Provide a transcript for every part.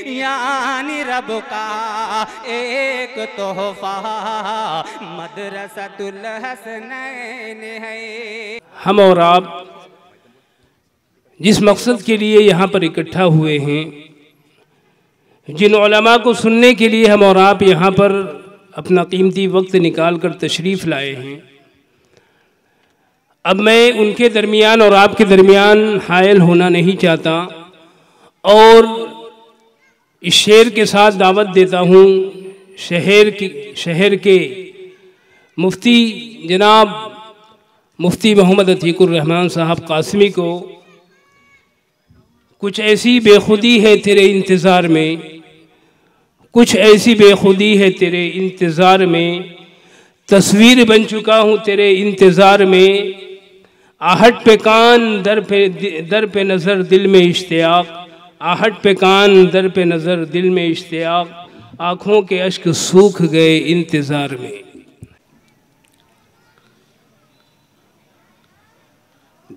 यानी रब का एक तोहफा मदरसतुल हसनैन है हम और आप जिस मकसद के लिए यहाँ पर इकट्ठा हुए हैं जिन उलमा को सुनने के लिए हम और आप यहाँ पर अपना कीमती वक्त निकाल कर तशरीफ़ लाए हैं अब मैं उनके दरमियान और आपके दरमियान हायल होना नहीं चाहता और इस शेर के साथ दावत देता हूँ शहर की शहर के मुफ्ती जनाब मुफ्ती मोहम्मद रहमान साहब कासमी को कुछ ऐसी बेखुदी है तेरे इंतज़ार में कुछ ऐसी बेखुदी है तेरे इंतज़ार में तस्वीर बन चुका हूँ तेरे इंतज़ार में आहट पे कान दर पे दर पे नज़र दिल में इश्तियाक़ आहट पे कान दर पे नज़र दिल में इश्तियाक आँखों के अश्क सूख गए इंतज़ार में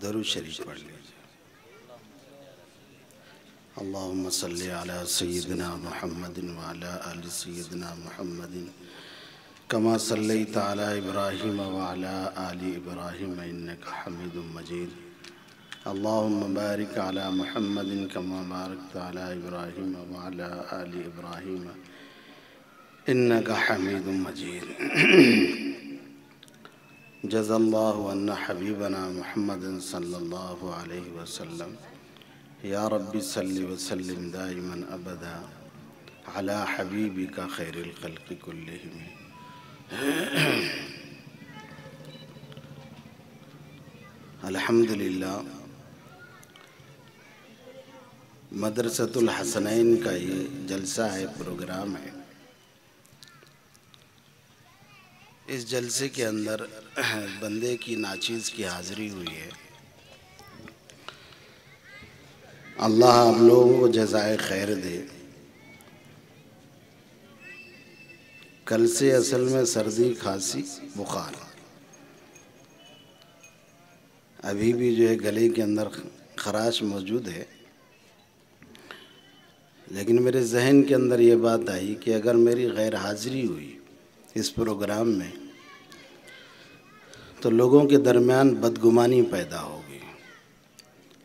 दरुज पढ़ लीजिए अल्लाहुम्म सल्ली अला सय्यिदना मजीद اللهم بارك على محمد كما باركت على إبراهيم وعلى آل إبراهيم إنك حميد مجيد جزا الله أن حبيبنا محمد صلى الله عليه وسلم يا رب صل وسلم دائما أبدا على حبيبك خير الخلق كلهم الحمد لله मदरसतुल हसनैन का ये जलसा है प्रोग्राम है इस जलसे के अंदर बंदे की नाचीज़ की हाज़िरी हुई है अल्लाह आप लोगों को जजाय खैर दे कल से असल में सर्दी खांसी बुखार अभी भी जो है गले के अंदर खराश मौजूद है लेकिन मेरे जहन के अंदर ये बात आई कि अगर मेरी गैर हाज़िरी हुई इस प्रोग्राम में तो लोगों के दरमियान बदगुमानी पैदा होगी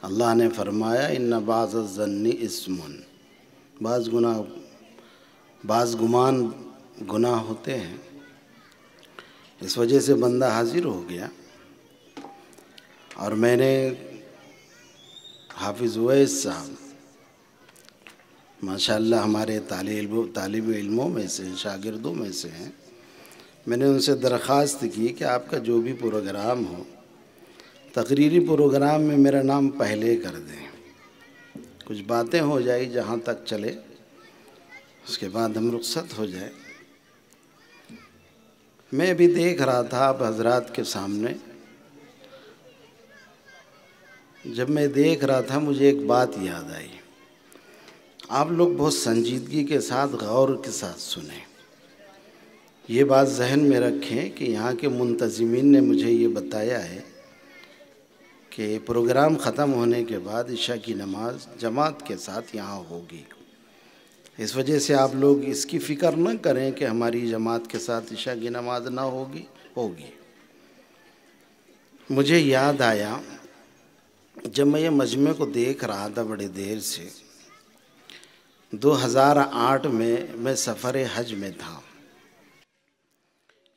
अल्लाह ने फरमाया इन बाज़ इसमन बाज़ गुना बाज़ गुमान गुना होते हैं इस वजह से बंदा हाजिर हो गया और मैंने हाफिज़ वैस साहब माशाल्लाह हमारे तालब इल्मों में से हैं शागिर्दों में से हैं मैंने उनसे दरख्वास्त की कि आपका जो भी प्रोग्राम हो तकरीरी प्रोग्राम में मेरा नाम पहले कर दें कुछ बातें हो जाए जहाँ तक चले उसके बाद हम रुख्सत हो जाए मैं भी देख रहा था आप हजरात के सामने जब मैं देख रहा था मुझे एक बात याद आई आप लोग बहुत संजीदगी के साथ गौर के साथ सुने ये बात जहन में रखें कि यहाँ के मुंतज़मीन ने मुझे ये बताया है कि प्रोग्राम ख़त्म होने के बाद इशा की नमाज जमात के साथ यहाँ होगी इस वजह से आप लोग इसकी फ़िक्र न करें कि हमारी जमात के साथ इशा की नमाज ना होगी होगी मुझे याद आया जब मैं ये मजमे को देख रहा था बड़े देर से 2008 में मैं सफ़र हज में था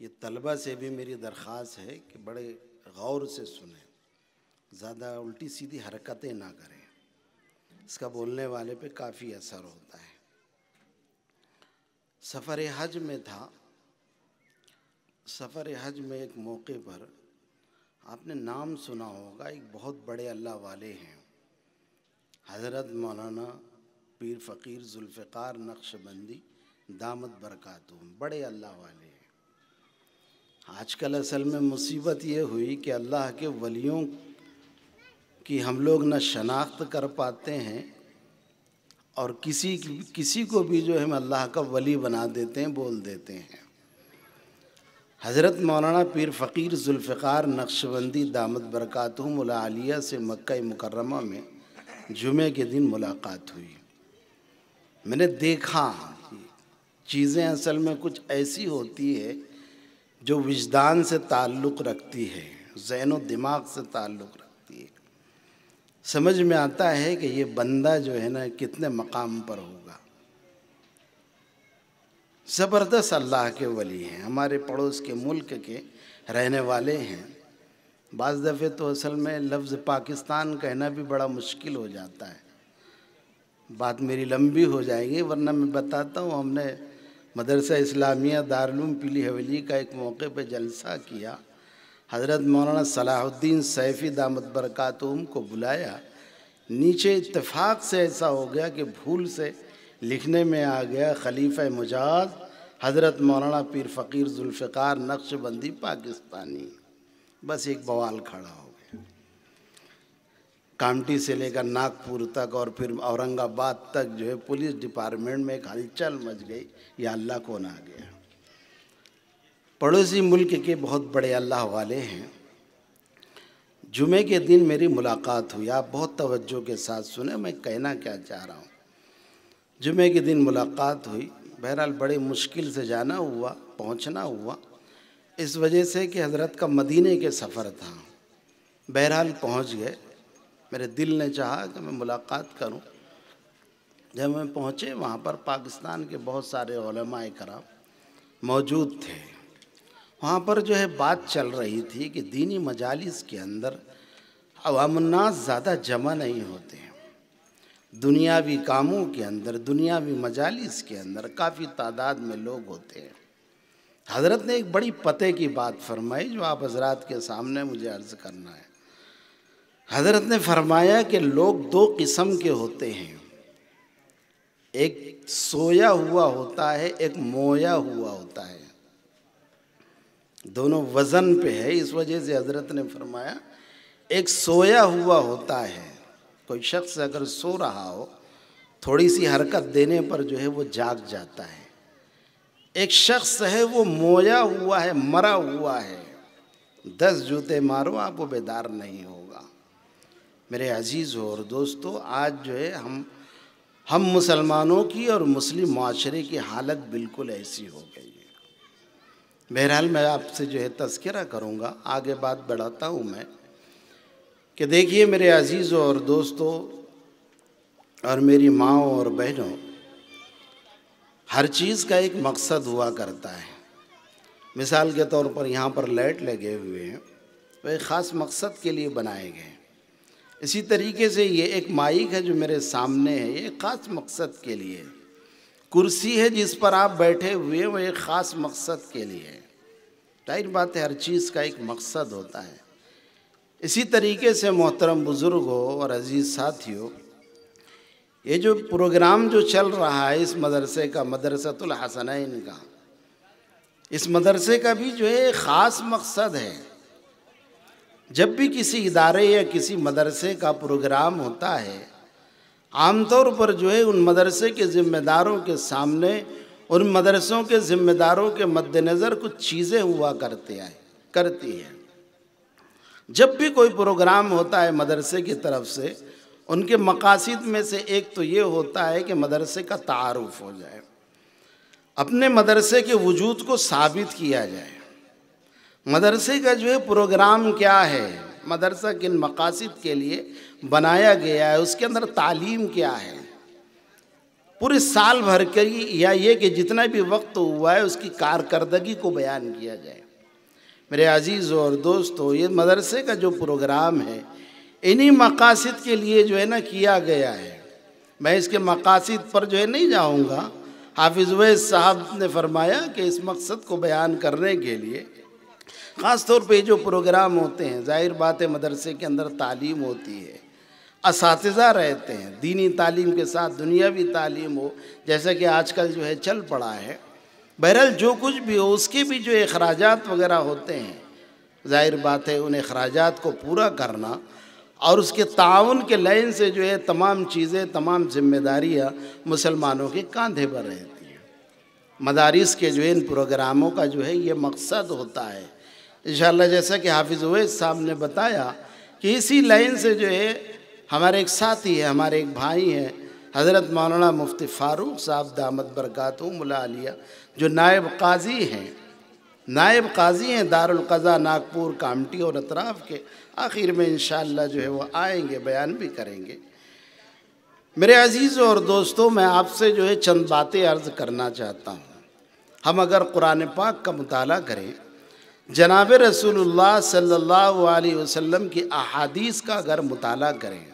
ये तलबा से भी मेरी दरख्वास्त है कि बड़े गौर से सुने ज़्यादा उल्टी सीधी हरकतें ना करें इसका बोलने वाले पे काफ़ी असर होता है सफ़र हज में था सफ़र हज में एक मौके पर आपने नाम सुना होगा एक बहुत बड़े अल्लाह वाले हैं हज़रत मौलाना पीर फ़कीर जुल्फ़ार नक्शबंदी दामद बरकातूम बड़े अल्लाह वाले हैं आजकल असल में मुसीबत ये हुई कि अल्लाह के वलियों की हम लोग ना शनाख्त कर पाते हैं और किसी किसी को भी जो है हम अल्लाह का वली बना देते हैं बोल देते हैं हज़रत मौलाना पीर फ़कीर जुल्फ़ार नक्शबंदी दामद बरकातहम आलिया से मक्का मुकरमा में जुमे के दिन मुलाकात हुई मैंने देखा चीज़ें असल में कुछ ऐसी होती है जो विजदान से ताल्लुक़ रखती है जहन दिमाग से ताल्लुक़ रखती है समझ में आता है कि ये बंदा जो है ना कितने मकाम पर होगा ज़बरदस्त अल्लाह के वली हैं हमारे पड़ोस के मुल्क के रहने वाले हैं बज़ दफ़े तो असल में लफ्ज़ पाकिस्तान कहना भी बड़ा मुश्किल हो जाता है बात मेरी लंबी हो जाएगी वरना मैं बताता हूँ हमने मदरसा इस्लामिया दारुम पीली हवेली का एक मौके पर जलसा किया हज़रत मौलाना सलाहुद्दीन सैफ़ी दामद बरक़ातम को बुलाया नीचे इतफ़ाक़ से ऐसा हो गया कि भूल से लिखने में आ गया खलीफ़ मुजाज हज़रत मौलाना पीर फ़कीर जुल्फ़ार नक्शबंदी पाकिस्तानी बस एक बवाल खड़ा हो कामटी से लेकर नागपुर तक और फिर औरंगाबाद तक जो है पुलिस डिपार्टमेंट में एक हलचल मच गई ये अल्लाह कौन आ गया पड़ोसी मुल्क के बहुत बड़े अल्लाह वाले हैं जुमे के दिन मेरी मुलाकात हुई आप बहुत तवज्जो के साथ सुने मैं कहना क्या चाह रहा हूँ जुमे के दिन मुलाकात हुई बहरहाल बड़े मुश्किल से जाना हुआ पहुँचना हुआ इस वजह से कि हज़रत का मदीने के सफ़र था बहरहाल पहुँच गए मेरे दिल ने चाहा कि मैं मुलाकात करूं जब मैं पहुंचे वहाँ पर पाकिस्तान के बहुत सारे ओलमाए कराम मौजूद थे वहाँ पर जो है बात चल रही थी कि दीनी मजालिस के अंदर अवामनास ज़्यादा जमा नहीं होते हैं दुनियावी कामों के अंदर दुनियावी मजालिस के अंदर काफ़ी तादाद में लोग होते हैं हज़रत ने एक बड़ी पते की बात फरमाई जो आप हजरात के सामने मुझे अर्ज़ करना है हज़रत ने फरमाया कि लोग दो किस्म के होते हैं एक सोया हुआ होता है एक मोया हुआ होता है दोनों वज़न पे है इस वजह से हज़रत ने फरमाया एक सोया हुआ होता है कोई शख्स अगर सो रहा हो थोड़ी सी हरकत देने पर जो है वो जाग जाता है एक शख्स है वो मोया हुआ है मरा हुआ है दस जूते मारो आप वो बेदार नहीं हो मेरे अजीज़ और दोस्तों आज जो है हम हम मुसलमानों की और मुस्लिम माशरे की हालत बिल्कुल ऐसी हो गई है बहरहाल मैं आपसे जो है तस्करा करूँगा आगे बात बढ़ाता हूँ मैं कि देखिए मेरे अजीज़ और दोस्तों और मेरी माँ और बहनों हर चीज़ का एक मकसद हुआ करता है मिसाल के तौर पर यहाँ पर लाइट लगे हुए हैं वह ख़ास मकसद के लिए बनाए गए हैं इसी तरीके से ये एक माइक है जो मेरे सामने है ये ख़ास मकसद के लिए कुर्सी है जिस पर आप बैठे हुए हैं वो एक ख़ास मकसद के लिए जाहिर बात है हर चीज़ का एक मकसद होता है इसी तरीके से मोहतरम बुज़ुर्गों और अजीज़ साथियों ये जो प्रोग्राम जो चल रहा है इस मदरसे का मदरसतुल हसनैन का इस मदरसे का भी जो है ख़ास मकसद है जब भी किसी इदारे या किसी मदरसे का प्रोग्राम होता है आमतौर पर जो है उन मदरसे के ज़िम्मेदारों के सामने उन मदरसों के ज़िम्मेदारों के मद्देनज़र कुछ चीज़ें हुआ करते हैं करती हैं जब भी कोई प्रोग्राम होता है मदरसे की तरफ से उनके मकासद में से एक तो ये होता है कि मदरसे का तारफ़ हो जाए अपने मदरसे के वजूद को साबित किया जाए मदरसे का जो है प्रोग्राम क्या है मदरसा किन मकासद के लिए बनाया गया है उसके अंदर तालीम क्या है पूरे साल भर के या ये कि जितना भी वक्त हुआ है उसकी कारकर्दगी को बयान किया जाए मेरे अजीज़ और दोस्तों तो ये मदरसे का जो प्रोग्राम है इन्हीं मकासद के लिए जो है ना किया गया है मैं इसके मकासद पर जो है नहीं जाऊँगा हाफिज़ वैस साहब ने फरमाया कि इस मकसद को बयान करने के लिए ख़ास तौर पे जो प्रोग्राम होते हैं ज़ाहिर बात है मदरसे के अंदर तालीम होती है इस रहते हैं दीनी तालीम के साथ दुनियावी तालीम हो जैसा कि आजकल जो है चल पड़ा है बहरहाल जो कुछ भी हो उसके भी जो अखराज वगैरह होते हैं ज़ाहिर बात है उन अखराज को पूरा करना और उसके ताउन के लाइन से जो है तमाम चीज़ें तमाम जिम्मेदारियाँ मुसलमानों के कंधे पर रहती हैं मदारस के जो है इन प्रोग्रामों का जो है ये मकसद होता है इंशाल्लाह जैसा कि हाफिज़ हुए साहब ने बताया कि इसी लाइन से जो है हमारे एक साथी है हमारे एक भाई हैं हज़रत मौलाना मुफ्ती फ़ारूक साहब दामद बरकत मुलालिया जो नायब काजी हैं नायब काजी हैं दारुलकज़ा नागपुर कामटी और अतराफ़ के आखिर में इन जो है वो आएंगे बयान भी करेंगे मेरे अजीज़ और दोस्तों मैं आपसे जो है चंद बातें अर्ज़ करना चाहता हूँ हम अगर कुरान पाक का मताल करें जनाब रसूलुल्लाह सल्लल्लाहु अलैहि वसल्लम की अहादीस का अगर मुताल करें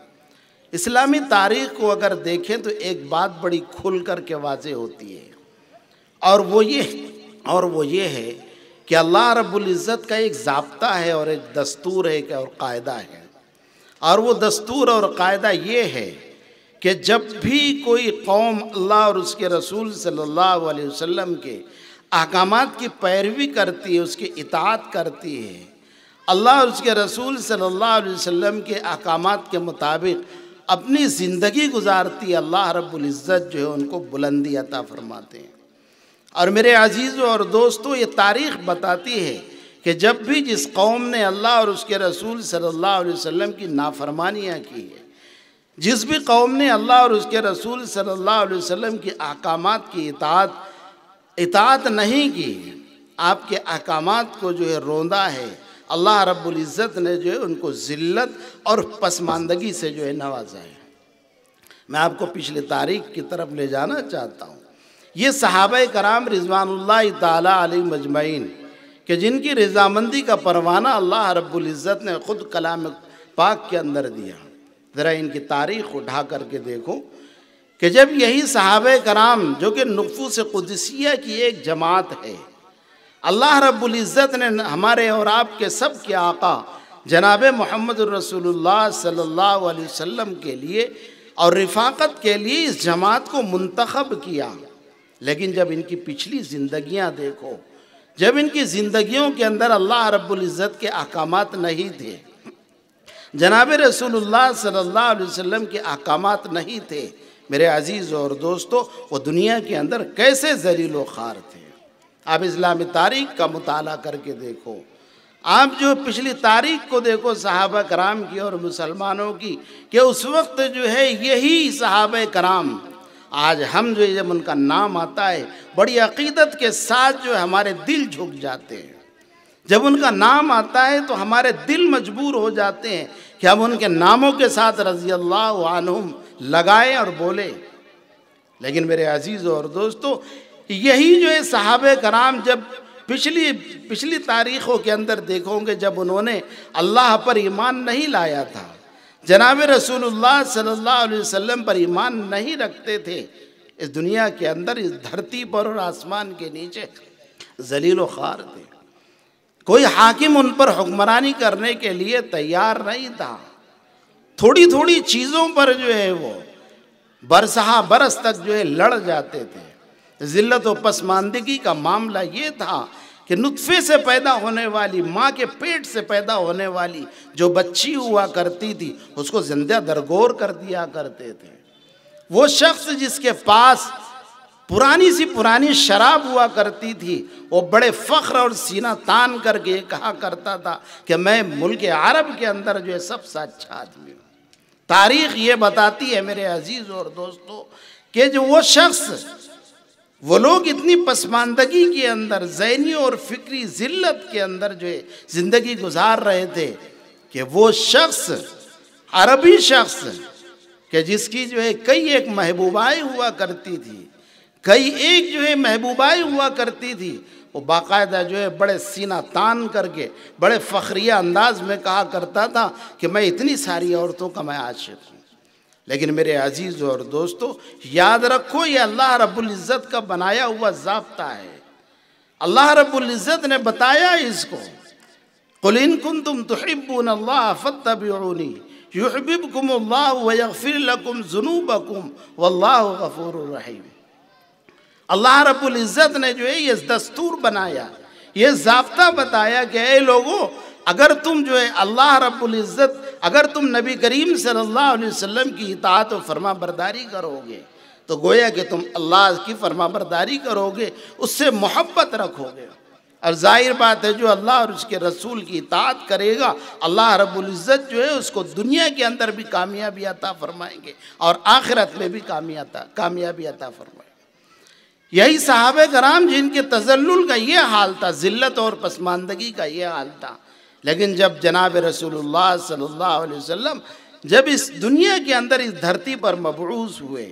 इस्लामी तारीख़ को अगर देखें तो एक बात बड़ी खुल कर के वाज होती है और वो ये और वो ये है कि अल्लाह रब्ज़त का एक जबता है और एक दस्तूर है और कायदा है और वो दस्तूर और कायदा ये है कि जब भी कोई कौम अल्लाह और उसके रसूल सल्लल्लाहु अलैहि वसल्लम के अहकाम की पैरवी करती है उसकी इतात करती है अल्लाह और उसके रसूल सल्लल्लाहु अलैहि वसल्लम के अहकाम के मुताबिक अपनी ज़िंदगी गुजारती है अल्लाह रब्ज़त जो है उनको बुलंदी अता फरमाते हैं और मेरे अजीज़ों और दोस्तों ये तारीख़ बताती है कि जब भी जिस कौम ने अल्लाह और उसके रसूल सल्लल्लाहु अलैहि वसल्लम की नाफरमानियाँ की है जिस भी कौम ने अल्लाह और उसके रसूल सल्लल्लाहु अलैहि वसल्लम की अहकाम की इतात इतात नहीं की आपके अहकाम को जो है रोंदा है अल्लाह रब्बुल इज़्ज़त ने जो है उनको ज़िल्लत और पसमानदगी से जो है नवाजा है मैं आपको पिछले तारीख की तरफ ले जाना चाहता हूँ ये सहाब कराम रिजवानुल्लाह ताली मजमैन कि जिनकी रजामंदी का परवाना अल्लाह रब्बुल इज़्ज़त ने ख़ुद कलाम पाक के अंदर दिया ज़रा इनकी तारीख उठा करके देखो कि जब यही साहब कराम जो कि नफूस कुदसिया की एक जमात है अल्लाह रब्ज़त ने हमारे और आपके सब के आका जनाब मोहम्मद रसूलुल्लाह सल्लल्लाहु के लिए और रिफाकत के लिए इस जमात को मंतखब किया लेकिन जब इनकी पिछली ज़िंदियाँ देखो जब इनकी ज़िंदगी के अंदर अल्लाह रब्ज़त के अहकाम नहीं थे जनाब रसोल्ला सल्ला अलैहि के अहकाम नहीं थे मेरे अजीज़ और दोस्तों वो दुनिया के अंदर कैसे जलील खार थे आप इस्लामी तारीख का मताल करके देखो आप जो पिछली तारीख को देखो सहाबा कराम की और मुसलमानों की कि उस वक्त जो है यही सहाब कराम आज हम जो जब उनका नाम आता है बड़ी अकीदत के साथ जो है हमारे दिल झुक जाते हैं जब उनका नाम आता है तो हमारे दिल मजबूर हो जाते हैं कि हम उनके नामों के साथ रज़ी अल्लाह लगाए और बोले लेकिन मेरे अजीज़ और दोस्तों यही जो है साहब कराम जब पिछली पिछली तारीख़ों के अंदर देखोगे जब उन्होंने अल्लाह पर ईमान नहीं लाया था जनाब रसूलुल्लाह सल्लल्लाहु अलैहि वसल्लम पर ईमान नहीं रखते थे इस दुनिया के अंदर इस धरती पर और आसमान के नीचे जलील ख़ार थे कोई हाकिम उन पर हुक्मरानी करने के लिए तैयार नहीं था थोड़ी थोड़ी चीज़ों पर जो है वो बरसहा बरस तक जो है लड़ जाते थे जिल्लत व पसमानदगी का मामला ये था कि नुतफ़े से पैदा होने वाली माँ के पेट से पैदा होने वाली जो बच्ची हुआ करती थी उसको जिंदा दरगोर कर दिया करते थे वो शख्स जिसके पास पुरानी सी पुरानी शराब हुआ करती थी वो बड़े फ़ख्र और सीना तान करके कहा करता था कि मैं मुल्क अरब के अंदर जो है सबसे अच्छा आदमी हूँ तारीख ये बताती है मेरे अजीज़ और दोस्तों कि जो वो शख्स वो लोग इतनी पसमानदगी के अंदर जहनी और फिक्री जिल्लत के अंदर जो है ज़िंदगी गुजार रहे थे कि वो शख्स अरबी शख्स कि जिसकी जो है कई एक महबूबाएँ हुआ करती थी कई एक जो है महबूबाएँ हुआ करती थी वो बाकायदा जो है बड़े सीना तान करके बड़े फ़खरिया अंदाज में कहा करता था कि मैं इतनी सारी औरतों का मैं आशिक हूँ लेकिन मेरे अजीज़ और दोस्तों याद रखो ये अल्लाह रबुल्ज़त का बनाया हुआ जबता है अल्लाह रबुल्ज़त ने बताया इसको कुलिन कुन तुम तोहिबून अल्लाह फ़तबनी युहबिब कुम वफ़िर लकुम रहीम अल्लाह रब्बुल इज़्ज़त ने जो है ये दस्तूर बनाया ये जबता बताया कि ए लोगों अगर तुम जो है अल्लाह रब्बुल इज़्ज़त अगर तुम नबी करीम सल्लल्लाहु अलैहि वसल्लम की इतात और फरमा बरदारी करोगे तो गोया कि तुम अल्लाह की फरमा बरदारी करोगे उससे मोहब्बत रखोगे और ज़ाहिर बात है जो अल्लाह और उसके रसूल की इतात करेगा अल्लाह रबुल्ज़त जो है उसको दुनिया के अंदर भी कामयाबी अता फरमाएंगे और आखिरत में भी कामयाता कामयाबी अता फरमाएंगे यही साहब कराम जिनके तजल्ल का ये हाल था ज़िल्त और पसमानदगी का ये हाल था लेकिन जब जनाब रसूलुल्लाह सल्लल्लाहु अलैहि वसल्लम जब इस दुनिया के अंदर इस धरती पर मबरूस हुए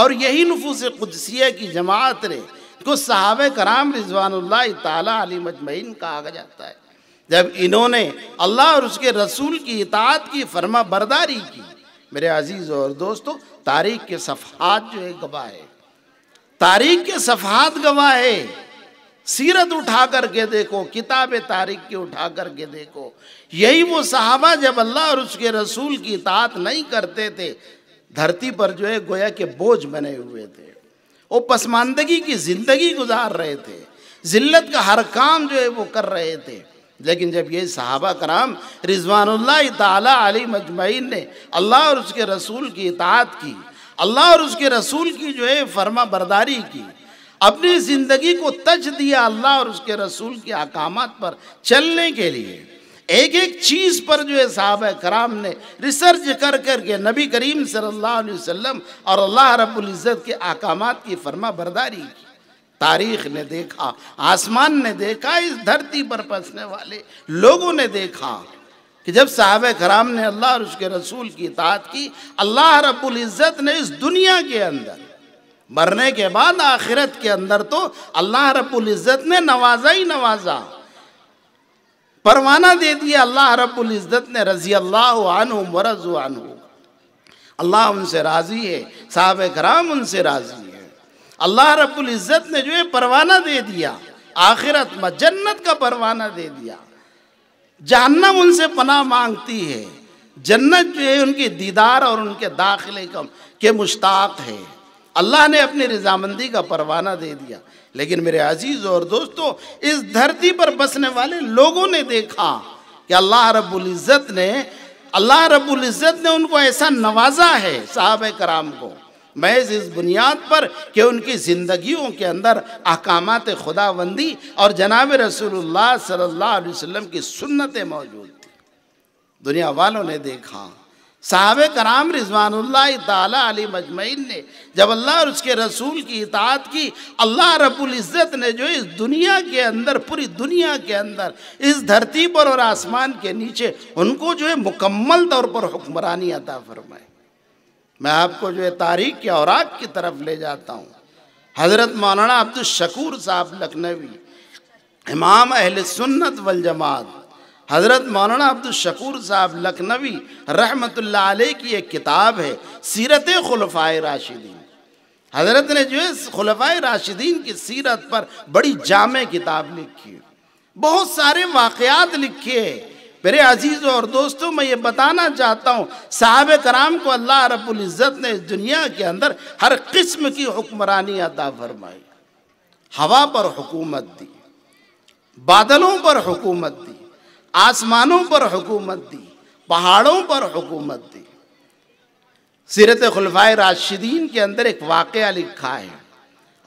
और यही नफूस कुदसिया की जमात ने को साहब कराम रिजवानल तली मजमैन कहा जाता है जब इन्होंने अल्लाह और उसके रसूल की इतात की फर्मा बरदारी की मेरे अजीज़ और दोस्तों तारीख के सफ़ात जो है गवाह है तारीख के सफात गवाह है सीरत उठा करके देखो किताब तारीख की उठा करके देखो यही वो साहबा जब अल्लाह और उसके रसूल की तात नहीं करते थे धरती पर जो है गोया के बोझ बने हुए थे वो पसमानदगी की ज़िंदगी गुजार रहे थे जिल्लत का हर काम जो है वो कर रहे थे लेकिन जब ये सहाबा कराम रिजवानुल्लाह ताली मजमैन ने अल्लाह और उसके रसूल की इतात की अल्लाह और उसके रसूल की जो है फर्मा बरदारी की अपनी ज़िंदगी को तज दिया अल्लाह और उसके रसूल के अकाम पर चलने के लिए एक एक चीज़ पर जो है साहब कराम ने रिसर्च कर कर के नबी करीम सल्लल्लाहु अलैहि वसल्लम और अल्लाह रब्बुल के अकाम की फर्मा बरदारी की तारीख ने देखा आसमान ने देखा इस धरती पर फंसने वाले लोगों ने देखा कि जब साहब कराम ने अल्लाह और उसके रसूल की इतात की अल्लाह रबुल्ज़त ने इस दुनिया के अंदर मरने के बाद आखिरत के अंदर तो अल्लाह रब्ज़त ने नवाजा ही नवाजा परवाना दे दिया अल्लाह रब्ज़त ने रजी अल्लाह आनू अल्लाह उनसे राज़ी है साहब कराम उनसे राज़ी है अल्लाह रबुल्ज़त ने जो है परवाना दे दिया आखिरत में जन्नत का परवाना दे दिया जहन्नम उनसे पना मांगती है जन्नत जो है उनके दीदार और उनके दाखिले कम के मुश्ताक है अल्लाह ने अपनी रजामंदी का परवाना दे दिया लेकिन मेरे अजीज़ और दोस्तों इस धरती पर बसने वाले लोगों ने देखा कि अल्लाह रबुल्ज़त ने अल्लाह रब्ज़त ने उनको ऐसा नवाजा है साहब कराम को महज इस बुनियाद पर कि उनकी ज़िंदगियों के अंदर अहकाम खुदाबंदी और जनाब रसूल सल्लाम की सुन्नतें मौजूद थी दुनिया वालों ने देखा साहब कराम रिजवान अली मजमैन ने जब अल्लाह और उसके रसूल की इतात की अल्लाह रबुल्ज़त ने जो इस दुनिया के अंदर पूरी दुनिया के अंदर इस धरती पर और आसमान के नीचे उनको जो है मुकम्मल तौर पर हुक्मरानी अता फरमाए मैं आपको जो है तारीख के औराक की तरफ ले जाता हूँ हज़रत मौलाना अब्दुल शकूर साहब लखनवी इमाम अहल सुन्नत वल जमात हज़रत मौलाना अब्दुल शकूर साहब लखनवी रहमत आल की एक किताब है सीरत खलफा राशिदीन हज़रत ने जो है खलफा राशिदीन की सीरत पर बड़ी जाम किताब लिखी बहुत सारे वाक़ात लिखे हैं मेरे अजीज़ और दोस्तों मैं ये बताना चाहता हूँ साहब कराम को अल्लाह रबुल्ज़त ने दुनिया के अंदर हर किस्म की हुक्मरानी अदा फरमाई हवा पर हुकूमत दी बादलों पर हुकूमत दी आसमानों पर हुकूमत दी पहाड़ों पर हुकूमत दी सीरत खुलफा राशिदीन के अंदर एक वाक़ लिखा है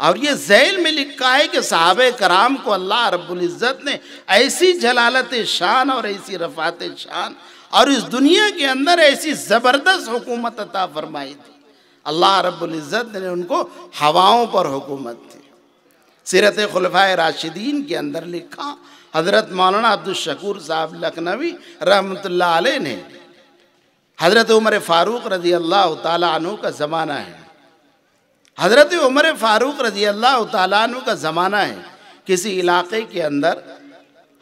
और ये जैल में लिखा है कि साहब कराम को अल्लाह रब्ज़त ने ऐसी जलालत शान और ऐसी रफात शान और इस दुनिया के अंदर ऐसी ज़बरदस्त हुकूमत अता फरमाई थी अल्लाह रब्ज़त ने उनको हवाओं पर हुकूमत थी सीरत खलफा राशिदीन के अंदर लिखा हज़रत मौलाना अब्दुलशकूर साहब लखनवी रहमत ने हज़रत उमर फ़ारूक रज़ी अल्लाह तु का ज़माना है हज़रत उमर फ़ारूक रजी अल्लाह तु का ज़माना है किसी इलाके के अंदर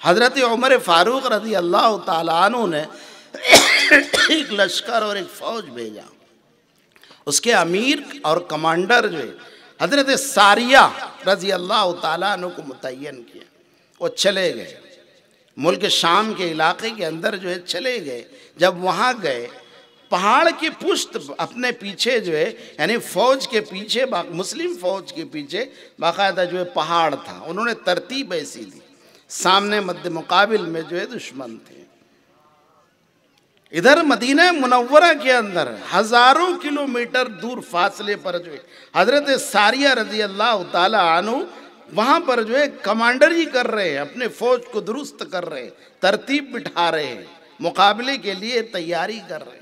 हज़रत उमर फ़ारूक रजी अल्लाह तु ने एक लश्कर और एक फ़ौज भेजा उसके अमीर और कमांडर जो है हज़रत सारिया रजी अल्लाह तु को मुतन किया वो चले गए मुल्क शाम के इलाके के अंदर जो है चले गए जब वहाँ गए पहाड़ के पुष्ट अपने पीछे जो है यानी फौज के पीछे मुस्लिम फौज के पीछे बाकायदा जो है पहाड़ था उन्होंने तरतीब ऐसी दी सामने मध्य मुकाबिल में जो है दुश्मन थे इधर मदीना मुनवरा के अंदर हजारों किलोमीटर दूर फासले पर जो है हजरत सारिया रजी अल्लाह तु वहाँ पर जो है कमांडर ही कर रहे हैं अपने फौज को दुरुस्त कर रहे हैं तरतीब बिठा रहे हैं मुकाबले के लिए तैयारी कर रहे हैं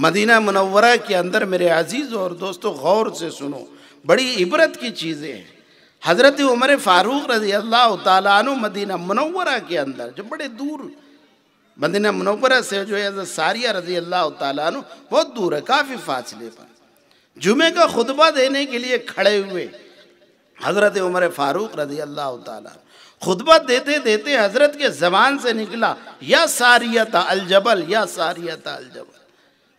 मदीना मनवरा के अंदर मेरे अजीज़ और दोस्तों गौर से सुनो बड़ी इबरत की चीज़ें हैं हज़रत उमर फ़ारूक रजी अल्लाह तु मदीना मनवरा के अंदर जो बड़े दूर मदीना मनवरा से जो है सारिया रजी अल्लाह तु बहुत दूर है काफ़ी फासले पर जुमे का खुतबा देने के लिए खड़े हुए हज़रत उमर फ़ारूक रजी अल्लाह तुतबा खुतबा देते देते हज़रत के ज़बान से निकला या सारियत अलजबल या सारियत अलजबल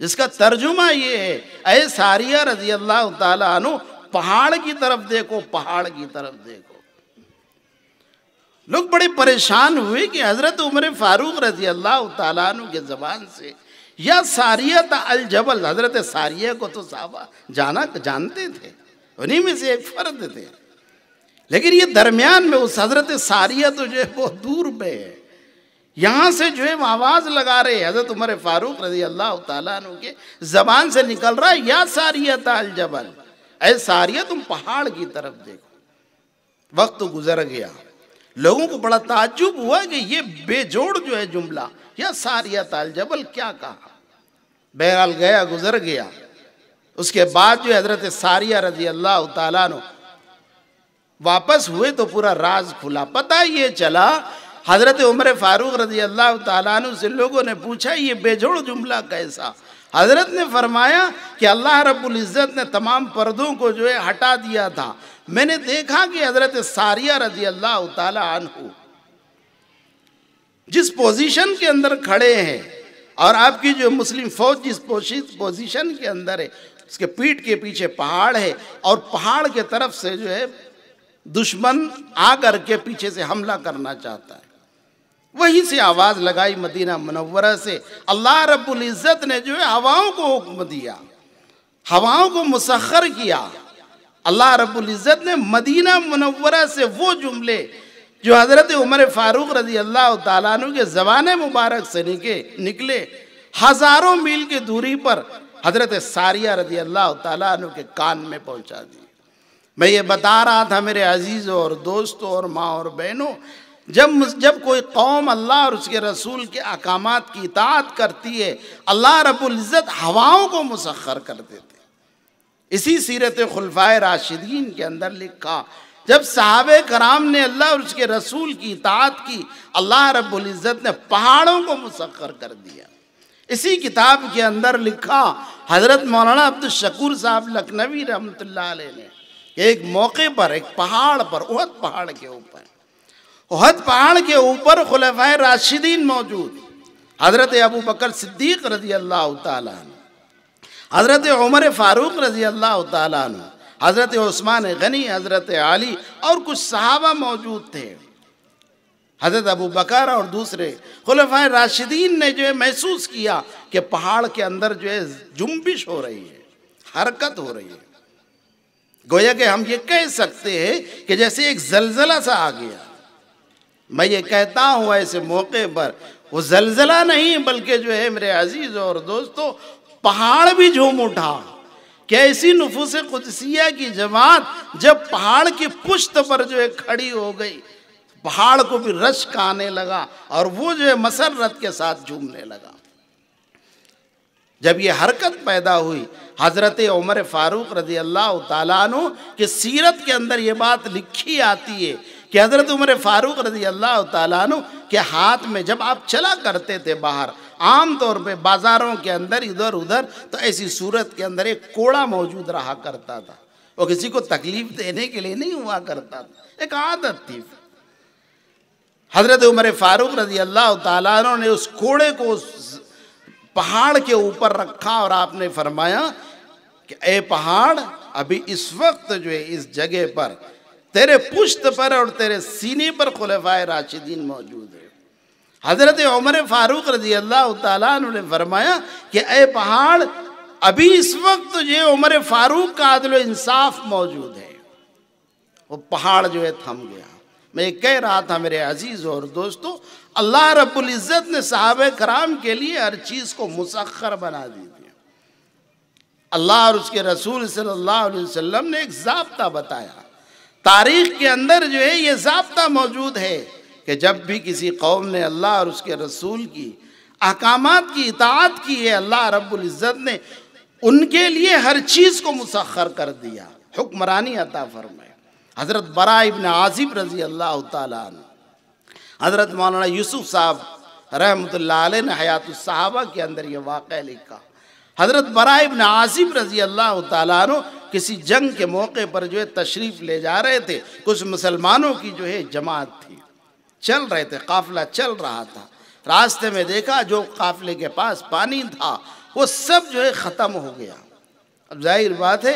इसका तर्जुमा ये है अय सारिया रजी अल्लाह तु पहाड़ की तरफ देखो पहाड़ की तरफ देखो लोग बड़े परेशान हुए कि हज़रत उम्र फारूक रजी अल्लाह तु के ज़बान से या सारिया था अलजबल हज़रत सारिया को तो साबा जाना जानते थे उन्हीं में से एक फ़र्द थे लेकिन ये दरमियान में उस हज़रत सारिया तो जो है बहुत दूर पे है यहां से जो है आवाज़ लगा रहे हज़रत उमर फारूक रजी अल्लाह के ज़बान से निकल रहा है या सारियत अल जबल ऐ सारिया तुम पहाड़ की तरफ देखो वक्त तो गुजर गया लोगों को बड़ा ताजुब हुआ कि ये बेजोड़ जो है जुमला या सारियत अल जबल क्या कहा बहरहाल गया गुजर गया उसके बाद जो हज़रत सारिया रजी अल्लाह तु वापस हुए तो पूरा राज खुला पता ये चला हज़रत उमर फ़ारूक रजी अल्लाह तु से लोगों ने पूछा ये बेजोड़ जुमला कैसा हज़रत ने फरमाया कि अल्लाह रबुल्जत ने तमाम पर्दों को जो है हटा दिया था मैंने देखा कि हज़रत सारिया रजी अल्लाह तु जिस पोजीशन के अंदर खड़े हैं और आपकी जो मुस्लिम फ़ौज जिस पोजीशन के अंदर है उसके पीठ के पीछे पहाड़ है और पहाड़ के तरफ से जो है दुश्मन आकर के पीछे से हमला करना चाहता है वहीं से आवाज़ लगाई मदीना मनवरा से अल्लाह रब्बुल इज़्ज़त ने जो है हवाओं को हुक्म दिया हवाओं को मुसखर किया अल्लाह रब्बुल इज़्ज़त ने मदीना मनवरा से वो जुमले जो हज़रत उमर फ़ारूक रजी अल्लाह तु के ज़बान मुबारक से निके निकले हज़ारों मील की दूरी पर हज़रत सारिया रजी अल्लाह तु के कान में पहुंचा दी मैं ये बता रहा था मेरे अजीज़ों और दोस्तों और माँ और बहनों जब जब कोई कौम अल्लाह और उसके रसूल के अकामात की इतात करती है अल्लाह रबुल्ज़त हवाओं को मुसखर कर देते इसी सीरत खुलफाए राशिदीन के अंदर लिखा जब साहब कराम ने अल्लाह और उसके रसूल की इतात की अल्लाह रबुल्ज़त ने पहाड़ों को मुसखर कर दिया इसी किताब के अंदर लिखा हज़रत मौलाना अब्दुलशकूर साहब लखनवी रहमत ने एक मौके पर एक पहाड़ पर उहद पहाड़ के ऊपर उहद पहाड़ के ऊपर खुलफ़ राशिदीन मौजूद हज़रत अबू बकर सिद्दीक रजी अल्लाह तन हज़रत उमर फ़ारूक रजी अल्लाह तन हज़रत उस्मान गनी हज़रत अली और कुछ सहाबा मौजूद थे हज़रत अबू बकर और दूसरे खुलफ़ राशिदीन ने जो है महसूस किया कि पहाड़ के अंदर जो है जुम्बिश हो रही है हरकत हो रही है गोया के हम ये कह सकते हैं कि जैसे एक जलजला सा आ गया मैं ये कहता हूँ ऐसे मौके पर वो जलजला नहीं बल्कि जो है मेरे अजीज और दोस्तों पहाड़ भी झूम उठा कैसी नफूस कुदसिया की जमात जब पहाड़ की पुश्त पर जो है खड़ी हो गई पहाड़ को भी का आने लगा और वो जो है मसरत के साथ झूमने लगा जब ये हरकत पैदा हुई हज़रत उमर फ़ारूक रजी अल्लाह तु की सीरत के अंदर ये बात लिखी आती है कि हज़रत उमर फ़ारूक रजी अल्लाह तु के हाथ में जब आप चला करते थे बाहर आम तौर पे बाज़ारों के अंदर इधर उधर तो ऐसी सूरत के अंदर एक कोड़ा मौजूद रहा करता था वो किसी को तकलीफ़ देने के लिए नहीं हुआ करता था एक आदत थी हज़रत उमर फ़ारूक रजी अल्लाह तु ने उस कोड़े को उस पहाड़ के ऊपर रखा और आपने फरमाया कि ए पहाड़ अभी इस वक्त जो है इस जगह पर तेरे पुश्त पर और तेरे सीने पर खुलफाए राशिदीन मौजूद है हज़रत उमर फ़ारूक रजी अल्लाह तुने फरमाया कि ए पहाड़ अभी इस वक्त ये उमर फ़ारूक का आदल इंसाफ मौजूद है वो पहाड़ जो है थम गया मैं कह रहा था मेरे अजीज़ और दोस्तों अल्लाह रबुल्जत ने साहब कराम के लिए हर चीज़ को मुसखर बना दी थी अल्लाह और उसके रसूल सल्लल्लाहु अलैहि वसल्लम ने एक जबता बताया तारीख के अंदर जो है ये जबता मौजूद है कि जब भी किसी कौम ने अल्लाह और उसके रसूल की अहकाम की इतात की है अल्लाह रबुल्ज़त ने उनके लिए हर चीज़ को मुसखर कर दिया हुक्मरानी अता फरमाए हज़रत बरा इबन आजिब रजी अल्लाह तजरत मौलाना यूसुफ साहब रहमत ने हयात साहबा के अंदर यह वाक़ लिखा हज़रत बरा इबन आजिब रजी अल्लाह तु किसी जंग के मौके पर जो है तशरीफ़ ले जा रहे थे कुछ मुसलमानों की जो है जमात थी चल रहे थे काफिला चल रहा था रास्ते में देखा जो काफिले के पास पानी था वो सब जो है ख़त्म हो गया अब जाहिर बात है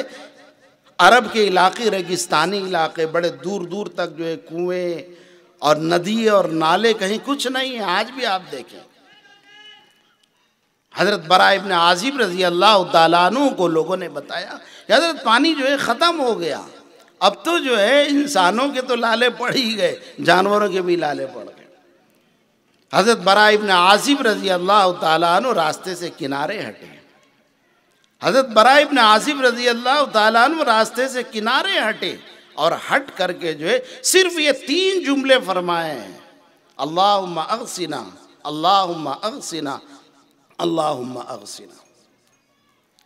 अरब के इलाके रेगिस्तानी इलाके बड़े दूर दूर तक जो है कुएं और नदी और नाले कहीं कुछ नहीं है आज भी आप देखें हज़रत बरा इबन आजिब रजी अल्लाह तु को लोगों ने बताया कहते पानी जो है ख़त्म हो गया अब तो जो है इंसानों के तो लाले पड़ ही गए जानवरों के भी लाले पड़ गए हजरत बरा इबन आसिफ रजी अल्लाह तु रास्ते से किनारे हटे हजरत बरा इबन आसिफ रजी अल्लाह तु रास्ते से किनारे हटे और हट करके जो है सिर्फ ये तीन जुमले फरमाए हैं अल्लाह अगसिना अल्लाह अगसिना अल्लाह अगसिना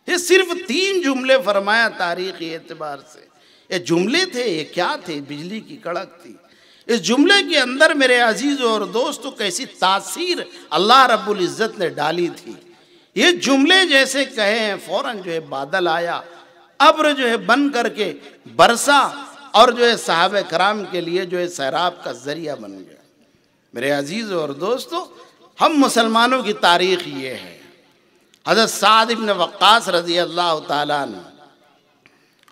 ये सिर्फ तीन जुमले फरमाया तारीखी एतबार से ये जुमले थे ये क्या थे बिजली की कड़क थी इस जुमले के अंदर मेरे अजीज़ और दोस्तों कैसी तासीर अल्लाह रब्बुल इज़्ज़त ने डाली थी ये जुमले जैसे कहे हैं फ़ौर जो है बादल आया अब्र जो है बन करके बरसा और जो है साहब कराम के लिए जो है सैराब का ज़रिया बन गया मेरे अजीज़ और दोस्तों हम मुसलमानों की तारीख ये है हज़रत सादिबन वक्स रजी अल्लाह तु